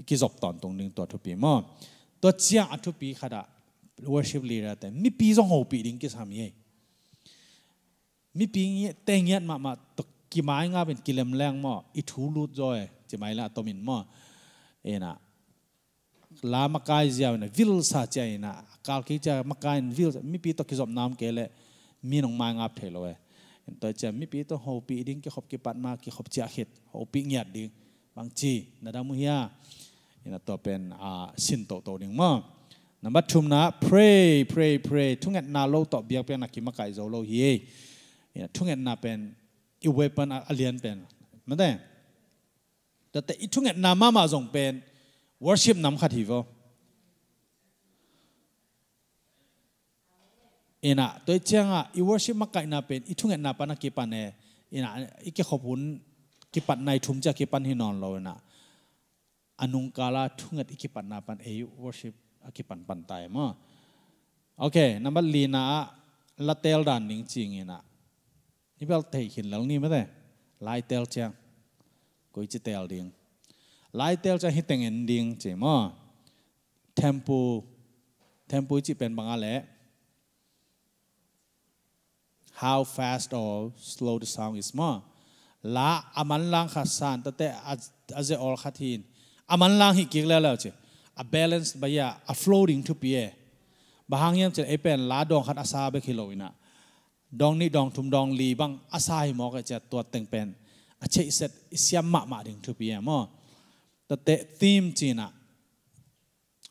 ikizop ton tong ning to to pi mo to chia atu pi khada worship leader te mi pi zong ho pi ding ki sam ye mi pi ngi te ngiat ma ma tok กีายมงาเป็นกิเลมแรงม่ออิทูลูดจอยจิไมยละตมินม่อเอ็นะลามกายเจียวนะวิลซาเจนะกาลกิจามกายวิลมีปีตกิจอบน้ำเกลมีนองมางาเทลเลยตัวจะมีปีตัวหูปีดิ้งกิขบกิปัดมากิขบเจียเห็ดหูปีเงียดดิ้งบางจีนะดามุฮยานะตัวเป็นอ่าสินโตโตดิ้งมั้งนับชุมนา pray pray pray ทุกเงินนาโลตอบเบียกเป็นนักกิมกายโซโลเฮทุกเงินนาเป็นอีเวปันอาเลียนเป็นมันได้แต่แต่อีทุกเงนามามาส่งเป็น worship นำขัดหิวเอ็นะตัวเจ้าอ่ะอี worship มักไก่นาเป็นอีทุกเงนาปันักกิปันเอเอ็นะอีกขบุนกิปันในทุ่มจะกิปันห้นอนเราเอนะอนุงกาลาทุกเงอีกิปันนาปันเอยุ worship อกิปันปันตายมั้งโอเคนับนลีนาละเตลดันนิงจริงเอ็นะนี่เป็นเทะหินหลังนี้ไม่ได้ลายเตลเชียงกูจะเตลเดียงลายเตลจะให้แต่งเงินเดียงเจมอเทมปูเทมปูจีเป็นบางอะไร how fast or slow the sound is more ละอามันลังขัดสันแต่แต่อาจจะออลขัดหินอามันลังหิกิกแล้วแล้วเจ a balance บายา a floating to ป e เอบางอย่างจะไอเป็นลาดองขัดอาซาเบคิโลวินะดองนี่ดองทุมดองลีบังอาศัยหมอกจะตัวเต็งเป็นอาเชเสร็จเสียมะมาดึงทุบียมอแต่เตะทีมจีน่ะ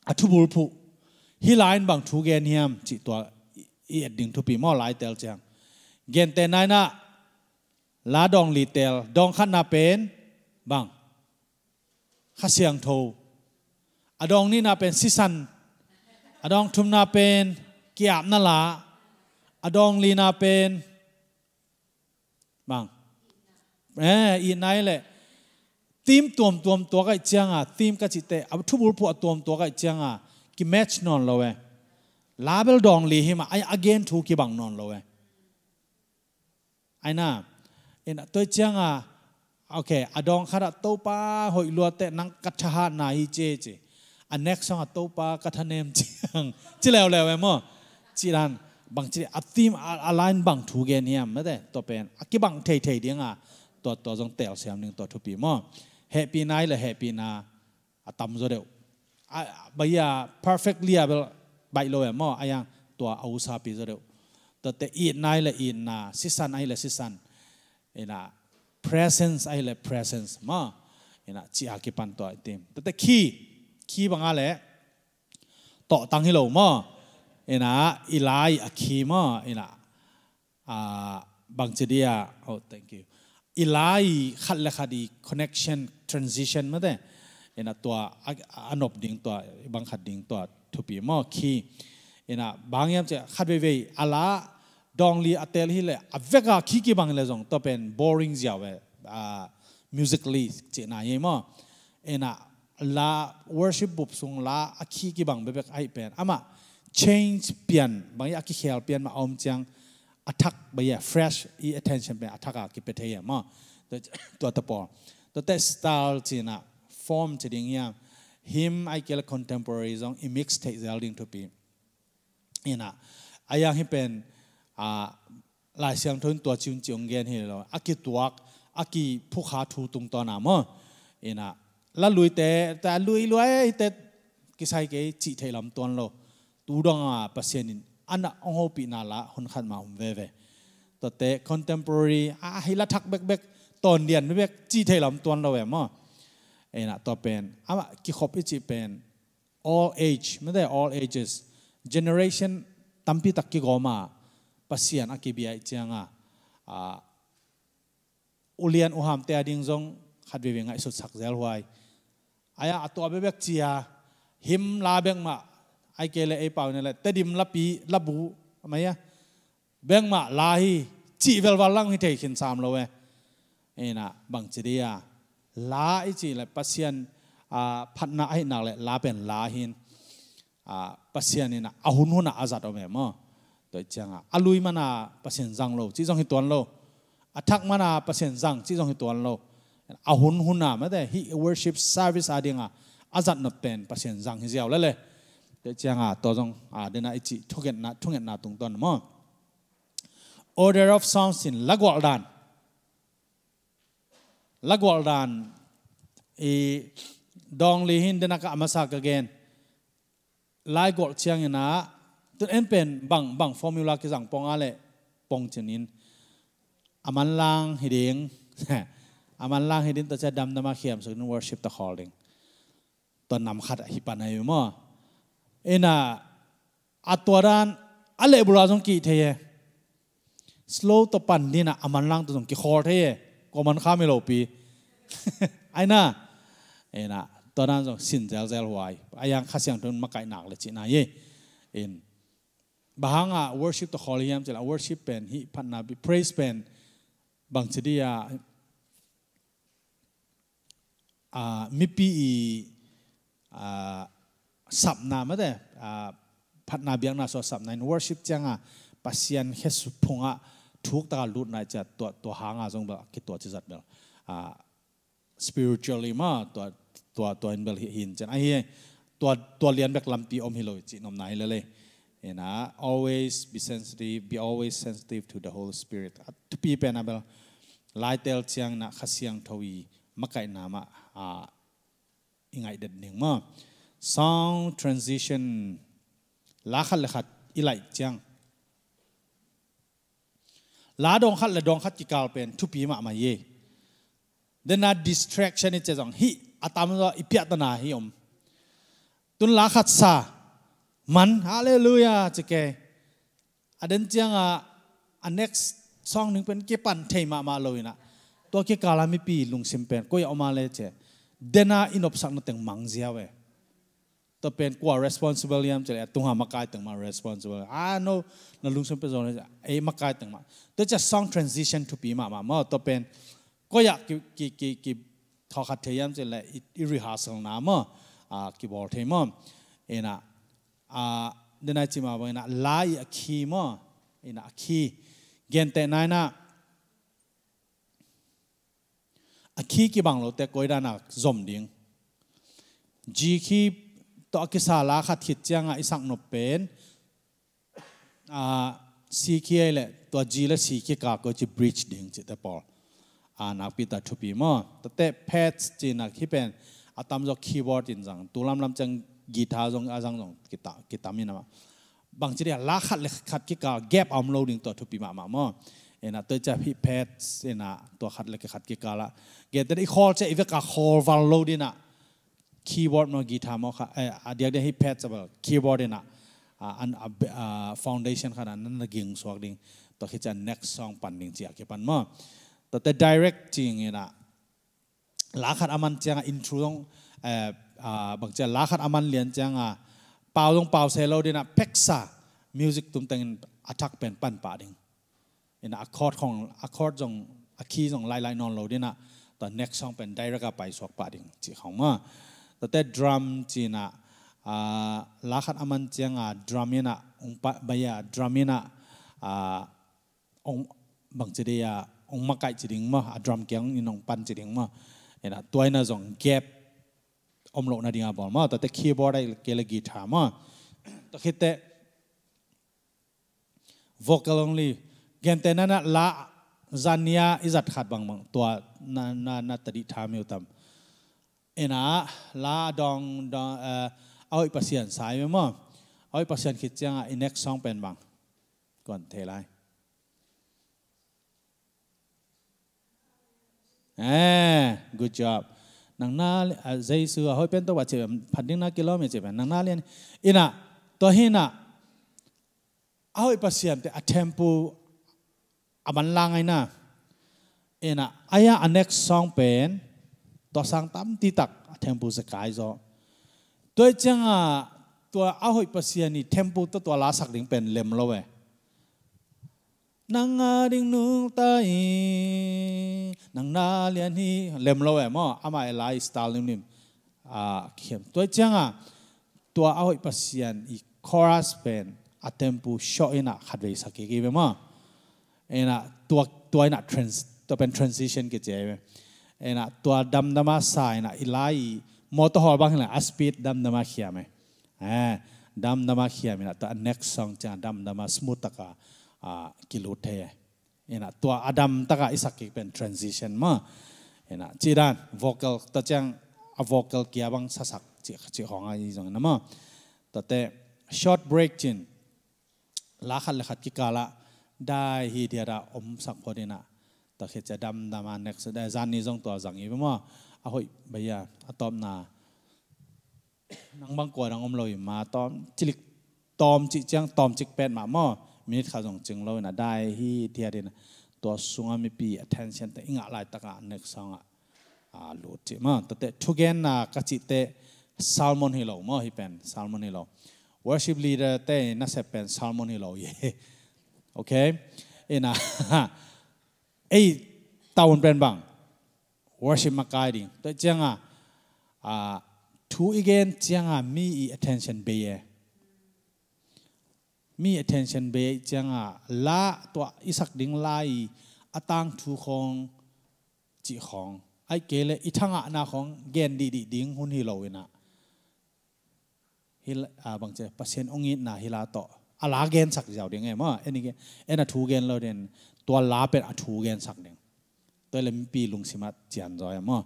อาทุบุรุูฮิลายนบังทูเกนเฮียมจิตัวเอียดดึงทุบีมอหลายเตลเจียงเกนเตนายนะลาดองลีเตลดองขันนาเป็นบังข้าเสียงโทอดองนี่นาเป็นซิสันอดองทุมนาเป็นเกียบนาลาอดองลีนาเป็นบังเอออีไนแหละทีมตัวมตัวมตัวก็เจียงอ่ะทีมก็จิตเตอทุบุรวษตัวมตัวก็เจียงอ่ะกิแมชนอนเลยเว้ลาเบลดองลีหิมาไอ again ทูกิบังนอนเลยเว้ไอน่ะเอ็นตัวเจียงอ่ะโอเคอดองขนาดโตป้าหอยลวดเตนังกัจฉานาฮิเจเจอันเน็กซ์ของโตป้ากัทเนมเจียงจิแล้วแล้วเว้มั้งจีรัน bằng chỉ atim align bằng thu gen hiam mà đấy to pen cái bằng thầy thầy đi à, tổ tổ dòng tel xem nhưng tổ thu pi mò happy night là happy na atam rồi đều bây giờ perfectly à bây bài lo em mò ayang to au sa pi rồi đều to te in night là in na sisan night là sisan ina presence ai là presence mà ina chỉ aki pan to e tim to te key khi bằng à lẽ tổ tăng hi lô mò เอ็นาอีไลอะคีมอเอ็นาบางเจเดียโอ้ thank you อลายขัดเลขาดี connection transition มาเด้เอ็นาตัวอันอบดิ่งตัวบางขัดดิ่งตัวทุบีมอคีเอ็นาบางยามจะขัดเว่ยอลาดองลีอัตเทลฮิเลอเวกาคีกีบางเลยจงตัวเป็น boring เสียเว่ย musically เจนายมอเอ็นาลา worship บุบสงลาอะคีกีบางเบบกไอเป็นอามา change pian bang ya ki khel pian ma om chang attack ba ya fresh e attention ba attack ki pe the ma to to po to that style na, form to ding ya him i kel contemporary song i mix take zelding to be ina aya hi pen a lai siang thun to chun chung gen hi lo aki tuak aki phu kha thu tung to na ma ina la lui te ta lui lui te kisai ke chi thai lam ton lo tudanga pasianin ana ongo pi na la hon khan ma hum ve ve to te contemporary a hila thak bek bek ton dian bek chi thei lam ton lo ve ma ena to pen ama ki khop ichi pen all age me de all ages generation tampi tak ki goma pasian akibia changa a ulian uham te ading jong khatwe ngai so sak zel huai aya ato abebek chia him la beng ma ai kể lại ai bảo này là tê điểm lấp bì lấp bù mấy á bên mà la chỉ về vào lăng hi thấy khiến sam lâu ấy ấy nà bằng chỉ đi à la chỉ là patient à phát na ấy nà lại la bên la hin à patient này nà à hun hun à azat ông em mà tôi chăng à alui mà nà patient răng lâu chỉ răng hi tuần lâu à thắc mà nà patient răng chỉ răng hi tuần lâu à hun hun à mà thế hi worship service à đi à, azat nó nộp tiền patient răng hi giàu lẽ lẽ ต่เจ้าตัวจงอาเดน่อิจีทุกเงินนะทุกเงินนะตรงตอนมั้ง order of s o n g s in ลักวัลดานลักวัลดานอีดองลีหินเดนักอามาสักเกนลายกอลเชียงนะตัวเอ็นเป็นบังบังฟอร์มูลาืิสังปองอะไรปองชนินอามันลางเฮดิงอามันลางเฮดิงตัวจะดำนำมาเขียมสุดนวอร์ชิปตะคอลิงตอนนำขัดฮิปันไอมั้งเอ็น่าอัตัวร้นอะไรบุราจงกี่เทียสโลว์ตปันนี่นะอามันลังตัวงกี่คอเทียก็มันข้ามไม่หลบปีไอ้น่ะเอ็น่าตอนนั้นสงสินเจลเจลวาไอ้ยังข้าเสียงทนมาไกลหนักเลยจีนายเอ็นบางอ่ะวอร์ชิปต่อคอลียมจีละวอร์ชิปเป็นฮิพันนาบีเพรสเป็นบางชิดียะอ่ามีปีอ่าสับนามาเดพัฒนาเบียงนาสวสับนายนวอร์ชิปจังอ่ะปัศยันเฮสุพงอ่ะทุกตาลุดนายจะตัวตัวหางอ่ะจงแบบคิดตัวจิจัดเบลอ่า spiritually มาตัวตัวตัวอินเบลหินจันไอ้ตัวตัวเรียนแบบลำปีอมฮิโลจินอมไหนเลยเลย you k n o always be sensitive, be always sensitive to the Holy Spirit. To be penable, lai ท e l chiang na khasiang t h a w ก m a k a ะ nama a i n ง a i det ning ma sound transition ลาขัดเลยขัดอีไลจังลาดองขัดเละดองขัดกิการเป็นทุพีมามาเย่เดน่าดิสแทรกชัน n นี่จะจังฮิอาตามว่าอิปอัตนาฮิอมตุนลาขัดซามันฮาเลลูยาจะแกอเดนจังอ่ะอัน next song หนึ่งเป็นเกปันเทมามาเลยนะตัวเกกาลามิปีลุงซิมเป็นก็ยอมมาเลยเจเดน่าอินอบสักนั่งมังเจียเว tờ pen qua responsible yam chele tung ha makai tang ma responsible ah no na lung sem pe zone e makai tang ma te cha song transition to be ma ma ma tờ pen ko ya ki ki ki ki tho khat the yam chele i rehearsal na ma a ki bor the ma ena a dena chi ma ba e na lai a key ma ena a key, gen te na na a khi ki bang lo te ko da na zom ding ji khi ตัวกิสาลาขัดขิดเจ้างอ่ะอิสักนบเป็นอ่าสีเขียวเลยตัวจีและสีเขียวกาก็จะบริดจ์ดิ้งจิตแต่ปอลอ่านักพิตาทุบีมอแต่แต่แพชรจีนักที่เป็นอาตามจอกคีย์บอร์ดอินจังตุลามลำจังกีตาร์จงอาจังจงกีตาร์กีตาร์มีนะมาบางทีเนี่ยลักขัดเลยขัดกิกาแกบอัมโลดิ้งตัวทุบีมามามอเอานะตัวจะพี่เพชรเอานะตัวขัดเลยขัดกิกาละเกิดแต่อีคอลจะอีเวกาคอลวัลโลดินะคีย์บอร์ดมากีทามอค่ะเอ่อเดียวได้ให้แพทย์สบายคีย์บอร์ดเนี่ยนะอันอ่าฟอนเดชันขนาดนั้นนะกิ่งสวกดิ่งต่อคิจะ next song ปันดิ่งเจียกปันมั่ต่แต่ direct จริงเนี่ยนะลกขัดอามันเจียงอินทรูต้องเอ่ออ่าบางเจ้าลาขัดอามันเลียนเจียงอ่ะเปล่าต้องเปล่าเซลล์ดีนะเพ็กซ่ามิวสิกตุ้มแต่งอัตักเป็นปั่นป่าดิ่งเนี่ยนะอะคอร์ดของอะคอร์ดจงอะคีย์จงไล่ไล่นอนเราดีนะแต่ next song เป็น direct ไปสวกป่าดิ่งจีของมงแต่ดรัมจีน่ะลักษณะมันจียง่ะดรัมน่ะองค์ปะเบียะดรัมน่ะองบางจีเดียองมาไกจีดิงมั้งดรัมเกียงนี่องปันจีดิงมัเหนอ่ะตัวน่ะส่ง gap อมโลกนาดีงาบอลมัแต่คีย์บอรไดเกลกีถามัมงแต่คิดแต่ vocal only เกมเต่นั้นละจานเนียอิจัดขาดบางบางตัวน่าน่าน่าตดิทามิวตัม in a la dong dong uh, oi pasien sai me mo oi pasien khit chang in next song pen bang còn thế lại eh good job nang na zai eh, su hoi pen to wa che phan ding na kilometer che nang na len ina to hina oi pasien te a tempo lang langai na ina aya a next song pen to sang tam ti tak temple se kai zo toi changa to a hoi pasiani temple to tua la sak ding pen lem lo we nang a ding nu tai nang na lian hi lem lo we mo ama e lai style nim nim a ah, khem toi changa to a hoi pasian i chorus pen a temple shot ina khadwe sakike be ma ena tua to ina trans to pen transition ke je เอ็นะตัวดำดำมาสายนะอีไลมอตหอบางเนะอัสปีดดำดำมาเขียไหมเออดำดำมาเขียไหมนะตัว next song จะดำดำมาสมูทตะกากิลุเทเอ็นะตัวอดัมตะกะอิสักเป็น transition มาเอ็นะจีดัน vocal ตัวจัง vocal เกียบังสักจีจีของอะไรจังนันมาตัเต short break จินลาขันลขัดกิกาละได้ฮีเดียระอมสักพอดีนะตะเข็ดจะดำดามานักแสดงจานนี้ทรงตัวสังอีกม่้าอาหอยใบยาอตอมนานังบางกวนังอมลอยมาตอมจิลิกตอมจิเจียงตอมจิกแปดมาหม้อมินิข่าวส่งจึงเรานะได้ที่เทียดินตัวสุงามิปี attention แต่อิงอะไรตะกะนักสองอ่ะอาลูจิมาแต่แต่ทุกแกนน่ะกจิเตซาลมอนฮิโลมอฮิเป็นซาลมอนฮิโล worship leader เตน่าเสเป็นซาลมอนฮิโลเย่โอเคเอ็นะ ai taun pen bang worship đi tôi chăng à a thu again à mi attention be ye mi attention chăng à la to isak ding lai atang thu khong chi khong ai kele ithanga na khong gen di di ding hun hi loina hil a chế che ông ít na hila to ala gen sắc jaw ding em a anh ge ena thu gen lo den ตัวลาเป็นอถูเกนสักหนึ่งตัวเลมปีลุงสิมาเจียนจอยมั้ง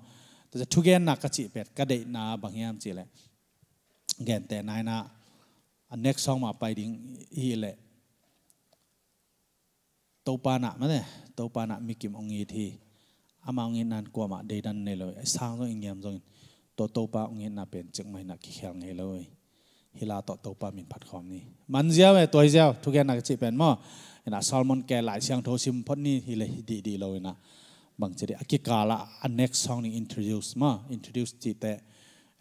ตัวจะถูเกนนักกจิเป็ดก็เดนาบางยามจีเลยแกนแต่นายนะอัน next song มาไปดิ้งฮีเลยตัวปานะมั้งเนี่ยตัวปานะมีกิมองอีทีอามาองอีนันกว่ามาเดดันเนี่ยเลยสร้างตัวอิงยามจงตัวตัวปาองอีนาเป็นจึงไม่นักขี้แข็งเลยฮิลาตโตปามินผัดคอมนี่มันเจ้าไอ้ตัวเจ้าทุกแกนักจีเป็นมอนะซอลมอนแกหลายเสียงโทชิมพอนี่ฮิเลดีดีเลยนะบางเจดีอกิกาละอันน็กซ์ซองนี่ introduce มอ introduce จีแต่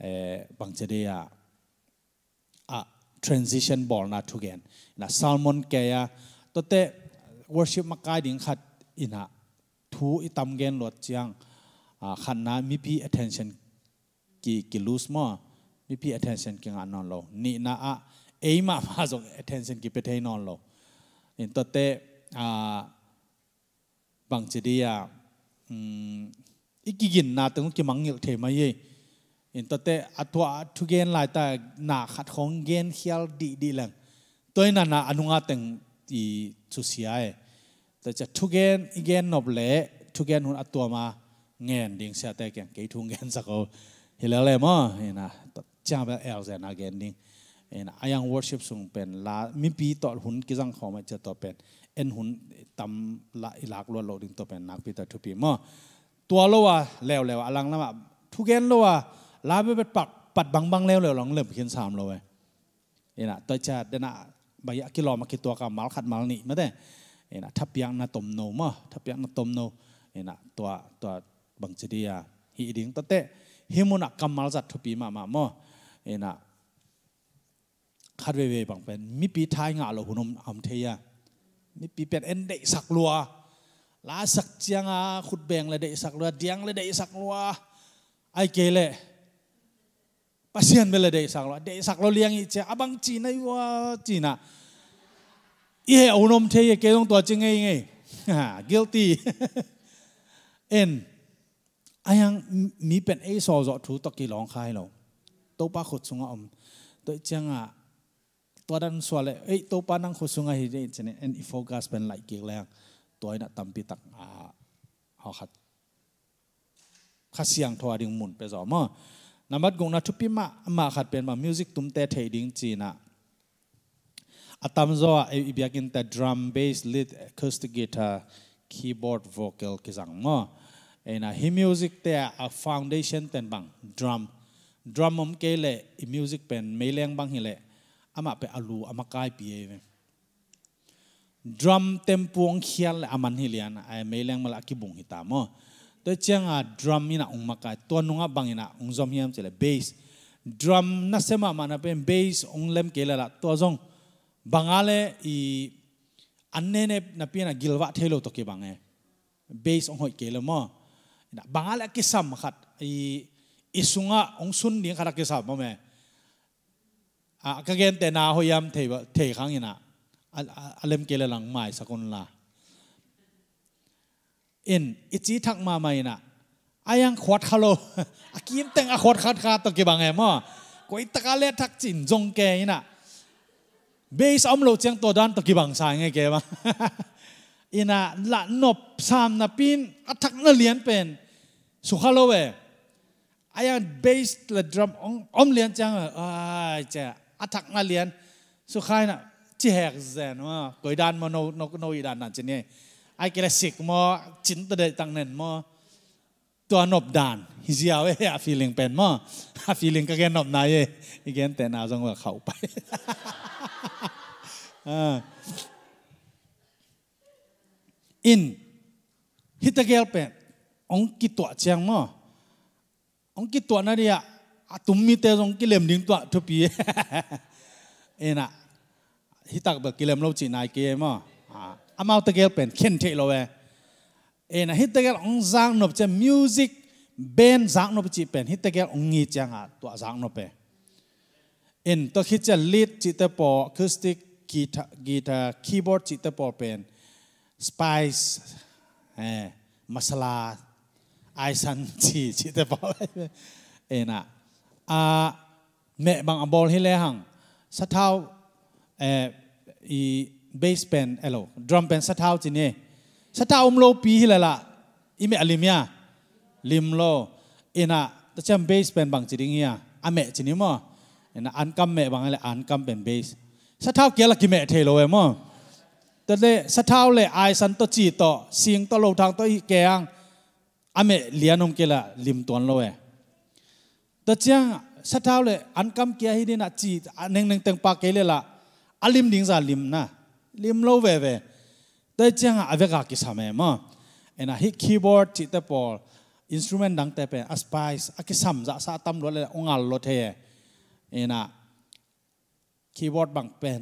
เอ่อบางเจดีอะอะ transition ball นะทุกแกนางนะซอลมอนแกอะตัวแต่ worship มากายดิ่งขัดอินะทูอิตามเกนหลดเจียงขันนะมีพี่ attention กี่กีู่สมอ mi attention ki nga non lo ni na a e ma ma zo attention ki pe the non lo in to te a à, bang chi dia à, um ikigin na tung ki mang ngil the ma ye in to te atwa à, gen lai ta na khat khong gen khial di di lang toy na na anunga teng ti chu sia e ta cha thu gen igen nob le thu gen hun atwa ma ngen ding sia te ken ke thu gen sa ko hilale ma ina to จ้าเอลเซนอาเกนนี่นะไอยังวอร์ชิปสูงเป็นลามีปีต่อหุ่นกิจังของมัจะต่อเป็นเอ็นหุ่นตำลาอิลักลวดโลดึงต่อเป็นนักพิต่ทุกปี มอ่วตัวโลว่แล้วแล้วอลังละว่าทุกแกนโลว่าลาไปเป็นปักปัดบังบังแล้วแล้วหลังเริ่มเขียนสามโลเวนี่นะตัวจะเดนะใบยักษ์กิโลมากิตัวกับมาลขัดมาลนี่ไม่ได้เอ็นะทับยังนาตมโนมะทับยังนาตมโนเอ็นะตัวตัวบังเจดียฮีดิงตัเตะฮิมุนักกรรมัลจัดทุปีมามาโมเอ็นะคัดเวเวบางเป็นมีปีท้ายงาเราหุ่นมอมเทียมีปีเป็นเอ็นเดสักลัวลาสักเจียงอาขุดแบงเลยเดสักลัวเดียงเลยเดสักลัวไอเกเลปัสยัียนเบลเดสักลัวเดสักลัวเลี้ยงอีเจ้าอบังจีนไอวะจีน่ะเอหุ่นมเทียเกลงตัวจริงไงไงฮ guilty เอ็นไอยังมีเป็นไอโซจอถูตะกี้ร้องไห้เราตปาขดสงอมตัวจังอ่ะตัวดันสวาเลยเอ้ตปานังขดสงอหิเดชเนี่ยอินโฟกัสเป็นไหลเกลียงตัวน่ะตัมปิตักอาหอขัดขัดเสียงทัวาดิงมุนไปสอมอนับัดกงนัทุพิมะมาขัดเป็นมามิวสิกตุมเตะเทดิงจีน่ะอาตามโซอีบยากินแต่ดรัมเบสลิดคอสติกิตาคีย์บอร์ดวอเกลกิสังมอเอ็นะฮิมิวสิกเตะฟาวเดชันเต็นบังดรัม drum om ke le music pen me leng bang hi le ama pe alu ama kai pi e drum tempuang khial aman hi lian ai me leng mala ki bung hi ta mo to changa drum ina ung makai to nunga bang ina ung zom hiam chele bass drum na sema mana pen bass ung lem ke la to zong bangale i anne ne na na gilwa thelo to ke bang e bass ong hoi ke le mo bangale ki sam khat i isunga ong sun ni khara ke sa ma me a ka gen te na ho yam the ba the khang ina alem ke lang mai sakon la in ichi thak ma mai na ayang khot khalo Kim teng a khot khat kha to ke bang em koi takale thak chin jong ke ina base om lo chang to dan to ki bang sa nge ke ba ina la nop sam na pin a athak na lian pen sukhalo we ai ăn bass là drum ông ong om lian chang à? ai cha à thắc na à lian su khai na chi hek zen ma koi dan ma no no no đàn dan na chine ai kira sik mo chin ta de tang nen mo to nop dan hi zia we à feeling pen mà a feeling cái gen nop na cái igen tệ nào jong wa khau pai in hit hitagel pen ông ki to chang mà. องกิตัวนั่นเนียตุ้มมีเตองกิเลมดิ้งตัวทุปี เอ็นะฮิตักเบกิเลมเราจีนายเกมอ่ะอามาตะเกลเป็นเข็นเทลเวเอ็นะฮิตะเกลองจางนบจะมิวสิกเบนจางนบจีเป็นฮิตะเกลองงีจังอ่ะตัวจางนบเป็นเอ็นตัวคิดจะลีดจิตปอคริสติกกีตาร์กีตาร์คีย์บอร์ดจิตปอเป็นสไปซ์เอ่อมาสลาไอซันจีชิตเตอร์เอ็นะอ่ะแมะบางอบอลให้เลหังสัทาวเอ่อีเบสเปนเอโลดรัมเปนสัทาวจีเน่สัทาวอุ้มโลปีให้เลยล่ะอีเมะลิมยาลิมโลเอ็นอ่ะแต่เช่นเบสเปนบางจีดิเงียอามะจีนี่มั้งเอ็นอ่ะอันกัมแมะบางอะไรอันกัมเป็นเบสสัทาวเกล้ากี่แมะเทโลเอ็มั้งแต่เนี่ยสัทาวเลยไอซันตัวจีโตเสียงตัวโลทางตัวอีแกง ame lianom kela lim ton loe ta chia sathaw le ankam kia hi na chi neng neng teng pa ke le la alim ding za lim na lim lo ve ve ta chia avega ki same ma ena hi keyboard chi te pol instrument dang te pe aspice aki sam za sa tam lo le ongal lo the ena keyboard bang pen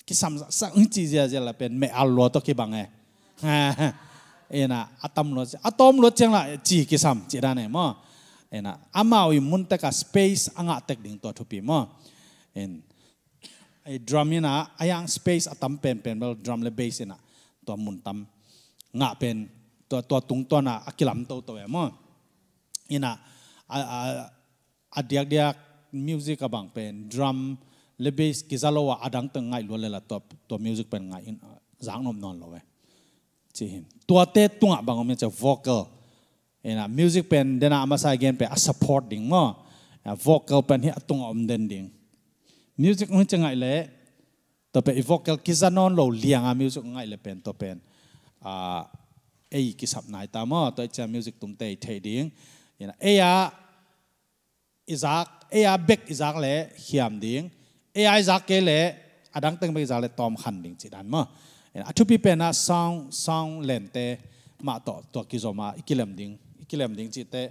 aki sam za sa ung chi ja ja la pen me al lo to ki bang e ena atam lo atom lo cheng la chi ki sam chi da ne mo ena amawi mun ta ka space anga tek ding to thupi mo en ai drum ina ayang space atam pen pen bel drum le bass ina to mun tam nga pen to to tung to na akilam to to mo ina a a diak diak music abang pen drum le bass ki zalowa adang tang ngai lo le top to music pen ngai in zang non lo we chi hin tua te tua bang me cha vocal ena music pen dena ama sa gen pe a support mo a vocal pen hi atung om den ding music hu changai le to pe vocal kizanon lo lianga music ngai le pen to pen a ei ki sap nai ta mo to cha music tum te the ding ena eya izak eya bek izak le hiam ding eya izak ke le adang teng be izak le tom khan ding chi dan mo อธุปิเป็นนะซองซองเลนเตะมาต่อตัวกิจโซมาอีกเล่มดิงอีกเล่มดิงจิตเตะ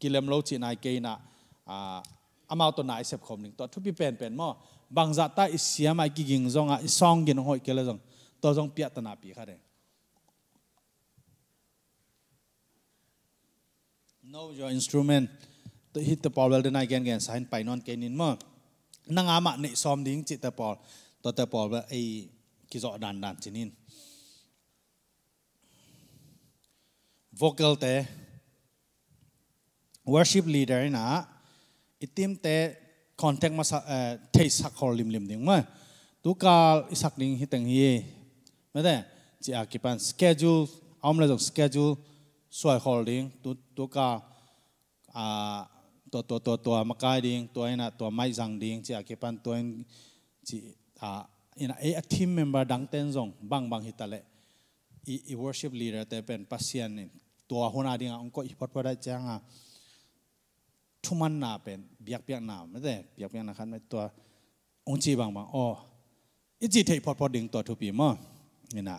กิเลมโลจินายเกย์นะอ่าอามาตัวไหนเสพคมดิงตัวอธุปิเป็นเป็นมั่วบางจัตตาอิเสียมาอีกิ่งจงอะซองกินห้อยเกลซองตัวจองเปียตนาปีข่ะเอด no your instrument to hit the ball well then i can g น t sign b น non can in ma n า n g ama ne som ding chi t พอลตัว o te พอล l ba ai ki zo dan dan chinin vocal te worship leader na itim te contact ma eh, te sak hor lim lim ding ma tu kal isak ding hi tang hi e. ma de chi a kipan schedule am la jok schedule soi hor ding tu tu ka a to to to to makai ding to na to mai jang ding chi a kipan to chi a in a a team member dang ten zong bang bang hitale i i worship leader te pen pasien ni tua hona dinga onko i pot pada changa thuman na pen biak biak na me te biak biak na khan me tua ongchi bang bang oh i ji thei pot pot ding to thu pi ma ni na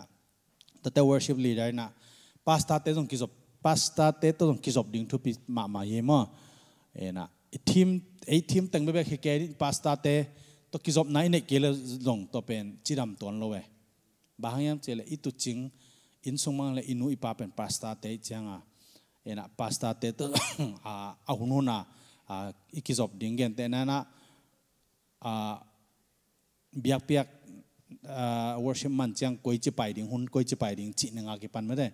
ta te worship leader na pasta te zong kizop pasta te to zong kizop ding thu pi ma ma ye ma e na i team ei team tang be be ke ke pasta te to ki job nai ne kele long to pen chiram ton lowe bahayam chele itu ching in sumang le inu ipa pen pasta te changa ena pasta te to a ahunona a iki job dingen te na na a biak piak worship man chang koi chi pai ding hun koi chi pai ding chi nanga ki pan me de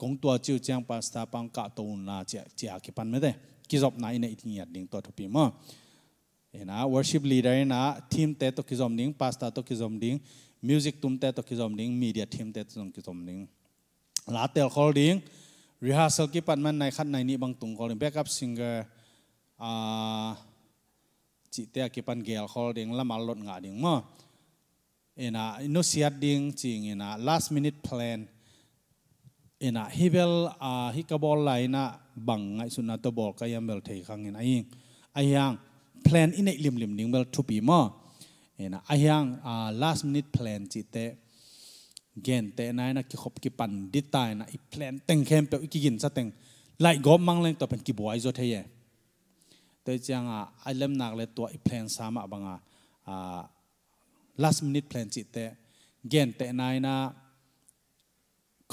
kong tua chiu chang pasta pang ka to na chi chi a ki pan me de ki job nai ne iting yat ding to thopi ma เอนะวอร์ชิปลีดเดอร์นะทีมเตะตกิจอมดิ้งพาสต้าตกิจอมดิ้งมิวสิกตุ้มเตะตกิจอมดิ้งมีเดียทีมเตะตกิจอมดิ้งลาเตลคอลดิ้งรีฮาร์เซลกี่ปันจุบันในขั้นในนี้บางตุ้งคอลดิ้งแบ็กอัพซิงเกอร์จิตเตะกิปันเกลคอลดิ้งละมาลดงาดิ้งมั้งนะโนเซียดิ้งจิงเอนะ last minute plan เอ็นะฮิเบลฮิกาบอลไลน์นะบังไงสุนัตบอลก็ยังเบลเทคังเงนไอ้ยังไอ้ยัง plan in ek lim lim ning mel to pi ma ena a yang a last minute plan chi te gen te nai na ki khop ki pan di tai na i plan teng khem pe ki gin sa teng lai go mang leng to pen ki boy zo the ye te chang a a lem nak le to i plan sa ma banga a last minute plan chi te gen te nai na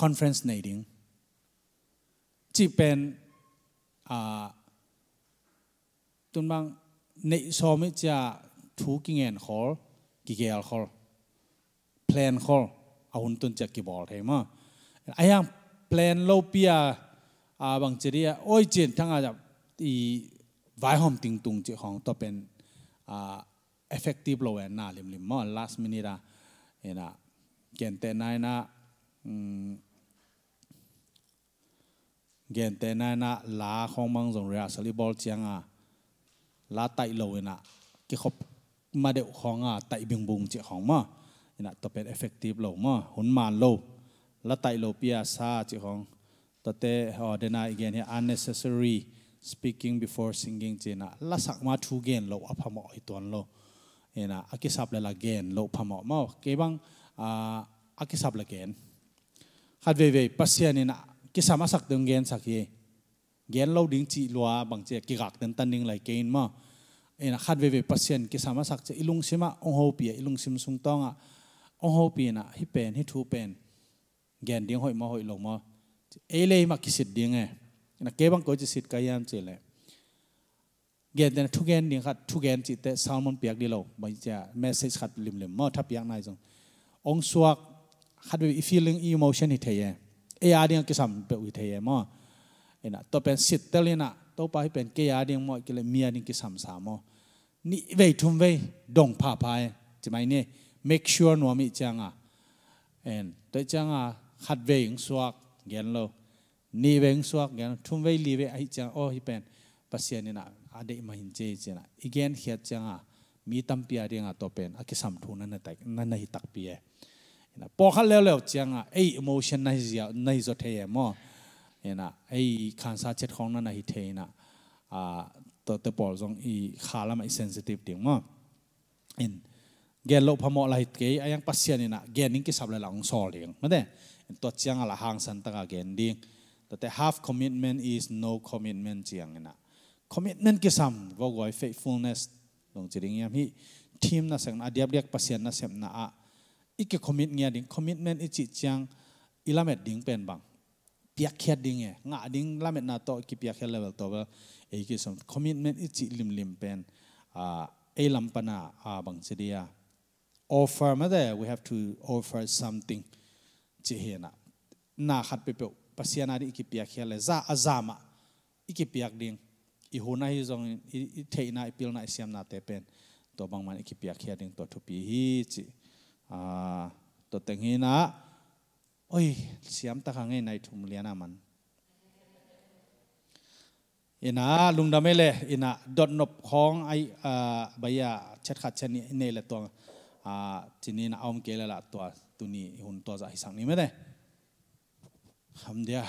conference nading จีเป็นตุนบางในสมิจะทุกิงเงินขอกิเกลขอแพลนขอเอาหุ่นตุนจะกี่บอลเทมาไอ้ยังแพลนโลเปียอาบางเจรียโอ้ยเจนทั้งอาจจะอีไว้หอมติงตุงจีของตัวเป็นอ่าเอฟเฟกติฟเลเอนนาลิมลิมมอลลาสมินิ t าอเหนะเกณฑ์แต่นายนะเกณฑ์แต่นายนะลาของบังสงเรียสลิบอลเจียงอ่ะลาไตโลนะกิขบมาเดวของอ่ะไตบิงบุงเจของมานะตัวเป็นเอฟเฟกตีฟโลมาหุนมานโลลาไตโลเปียซาเจของตัวเตอเดนาอีกเนี่ย unnecessary speaking before singing เจนะลาสักมาทูเกนโลอภมออิตวนโลเอ็นะอักิสับเลลาเกนโลพมอมาเกบังอากิสับเลเกนฮัดเว่เวปัศยานี่นะกิสามาสักดึงเกนสักเยเกนโลดิ้งจีลัวบางเจกิรักเต็นตันนิงไหลเกนมาเองนะขัดเวเวพัสเซนกิสามาสักจะอิลุงซิมะองโฮปีอิลุงซิมซุงตองอ่ะองโฮปีนะฮิเปนฮิทูเปนแกนดิ้งหอยมาหอยลงมาเอเลยมากิสิดเดิ้งไงนะเก็บังก็จะสิดกายามเจเลยแกนเดนทุแกนดิ้งขัดทุแกนจิตแต่ซาลมอนเปียกดีเราบางทีแม่เสียขัดลิมลิมมอทับยังไงจงองสวกขัดเวอีฟีลิงอิโมชันฮิเทียเออาเดียงกิสัมเปอุเทียมอเอ็นะตัวเป็นสิทธิ์เตลีนะตัวไปเป็นเกียร์ดิ่งมอกิเลเมียดิ่งกิสัมสามอนี่เวทุมเวดงผาพายจะไหมเนี่ย make sure นัวมิจังอ่ะเอ็นตัวจังอ่ะขัดเวงสวกเงียนโลนี่เวงสวกเงียนทุมเวลีเวไอจังโอ้ฮิเป็นภาษาเนยนะอาเดมาหินเจเจนะอีกเกนเขียจังอ่ะมีตั้มเปียดิ่งอ่ะตัวเป็นอากิสัมทูนั่นน่ะแต่นั่นน่ะฮิตักเปียนะพอขั้นเล็วๆจังอ่ะไอ emotion นั่นจะนั่นจะเทียมอ่ะเนี่นะไอ้คันซาเจ็ดของนั่นนะฮิเทนะอ่าตัวตัวปอลจงอีขาละมันเซนซิทีฟดียวมั้งอินเกลโลพมอลาฮิตเกย์ไอ้ยังพัศยานี่นะเกนิ่งกิสับเลยหลังสอลิองไม่ได้ตัวเจียงละหางสันตะกาเกนดิ่งแต่ half commitment is no commitment เจียงนะ commitment กิสัมว่าไว้ faithfulness ลงจริงยามพี่ทีมนะสังอาเดียบเรียกพัศยานะเสงนะอ่ะอีก commit เงี้ยดิ่ง commitment อีจีเจียงอิลาเมดดิ่งเป็นบัง piak khia ding e nga ding lamet na to ki piak khia level to ba e ki som commitment i chi lim lim pen a ah, e eh, lam pana a ah, bang se dia offer ma there we have to offer something chi he na na khat pe pe pasiana ri ki piak khia le za azama i ki piak ding i hona hi zong i theina i na i siam na te pen to bang man i ki piak khia ding to thu pi hi chi a ah, to tengina oi siam ta khange nai thum liana à man ina lung lungda mele ina dot nop khong ai à, baya chat khat chani ne le to a chini à, na om kele la to tuni hun to za hisang ni me de hamdia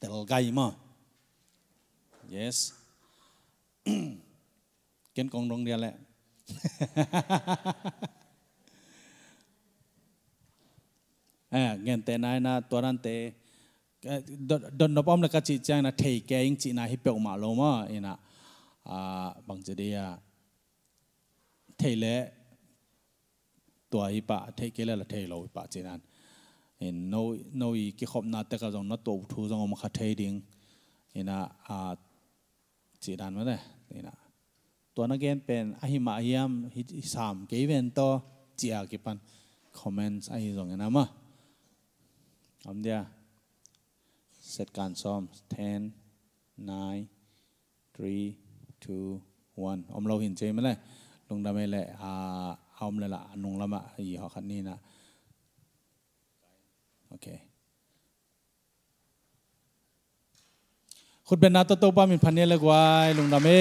tel gai ma yes ken kong rong dia le à nghe tên này na tôi đang tên don no pom la ka chi chang na thei ke ing chi na hi pe ma lo ma ina a bang je dia thei le tua hi pa thei ke la thei lo pa chi nan in no no i ki khop na te ka jong na to thu jong ma kha thei ding ina a chi dan ma ne ina ตัวนักเรียนเป็นอหิมาหิมฮิสามเกี่ยนต่อเจียกิปันคอมเมนต์ไอ้สรงนะมั้งอันเดียเสร็จการซ้อม ten nine three two one อมเราเห็นใจไหมเลยลงดาไม่หละอ่าเอาเลยละนงละมะยีหอคันนี้นะโอเคคุณเป็นนาตโตป้ามิพันเนลเลยกวายลงดาไม่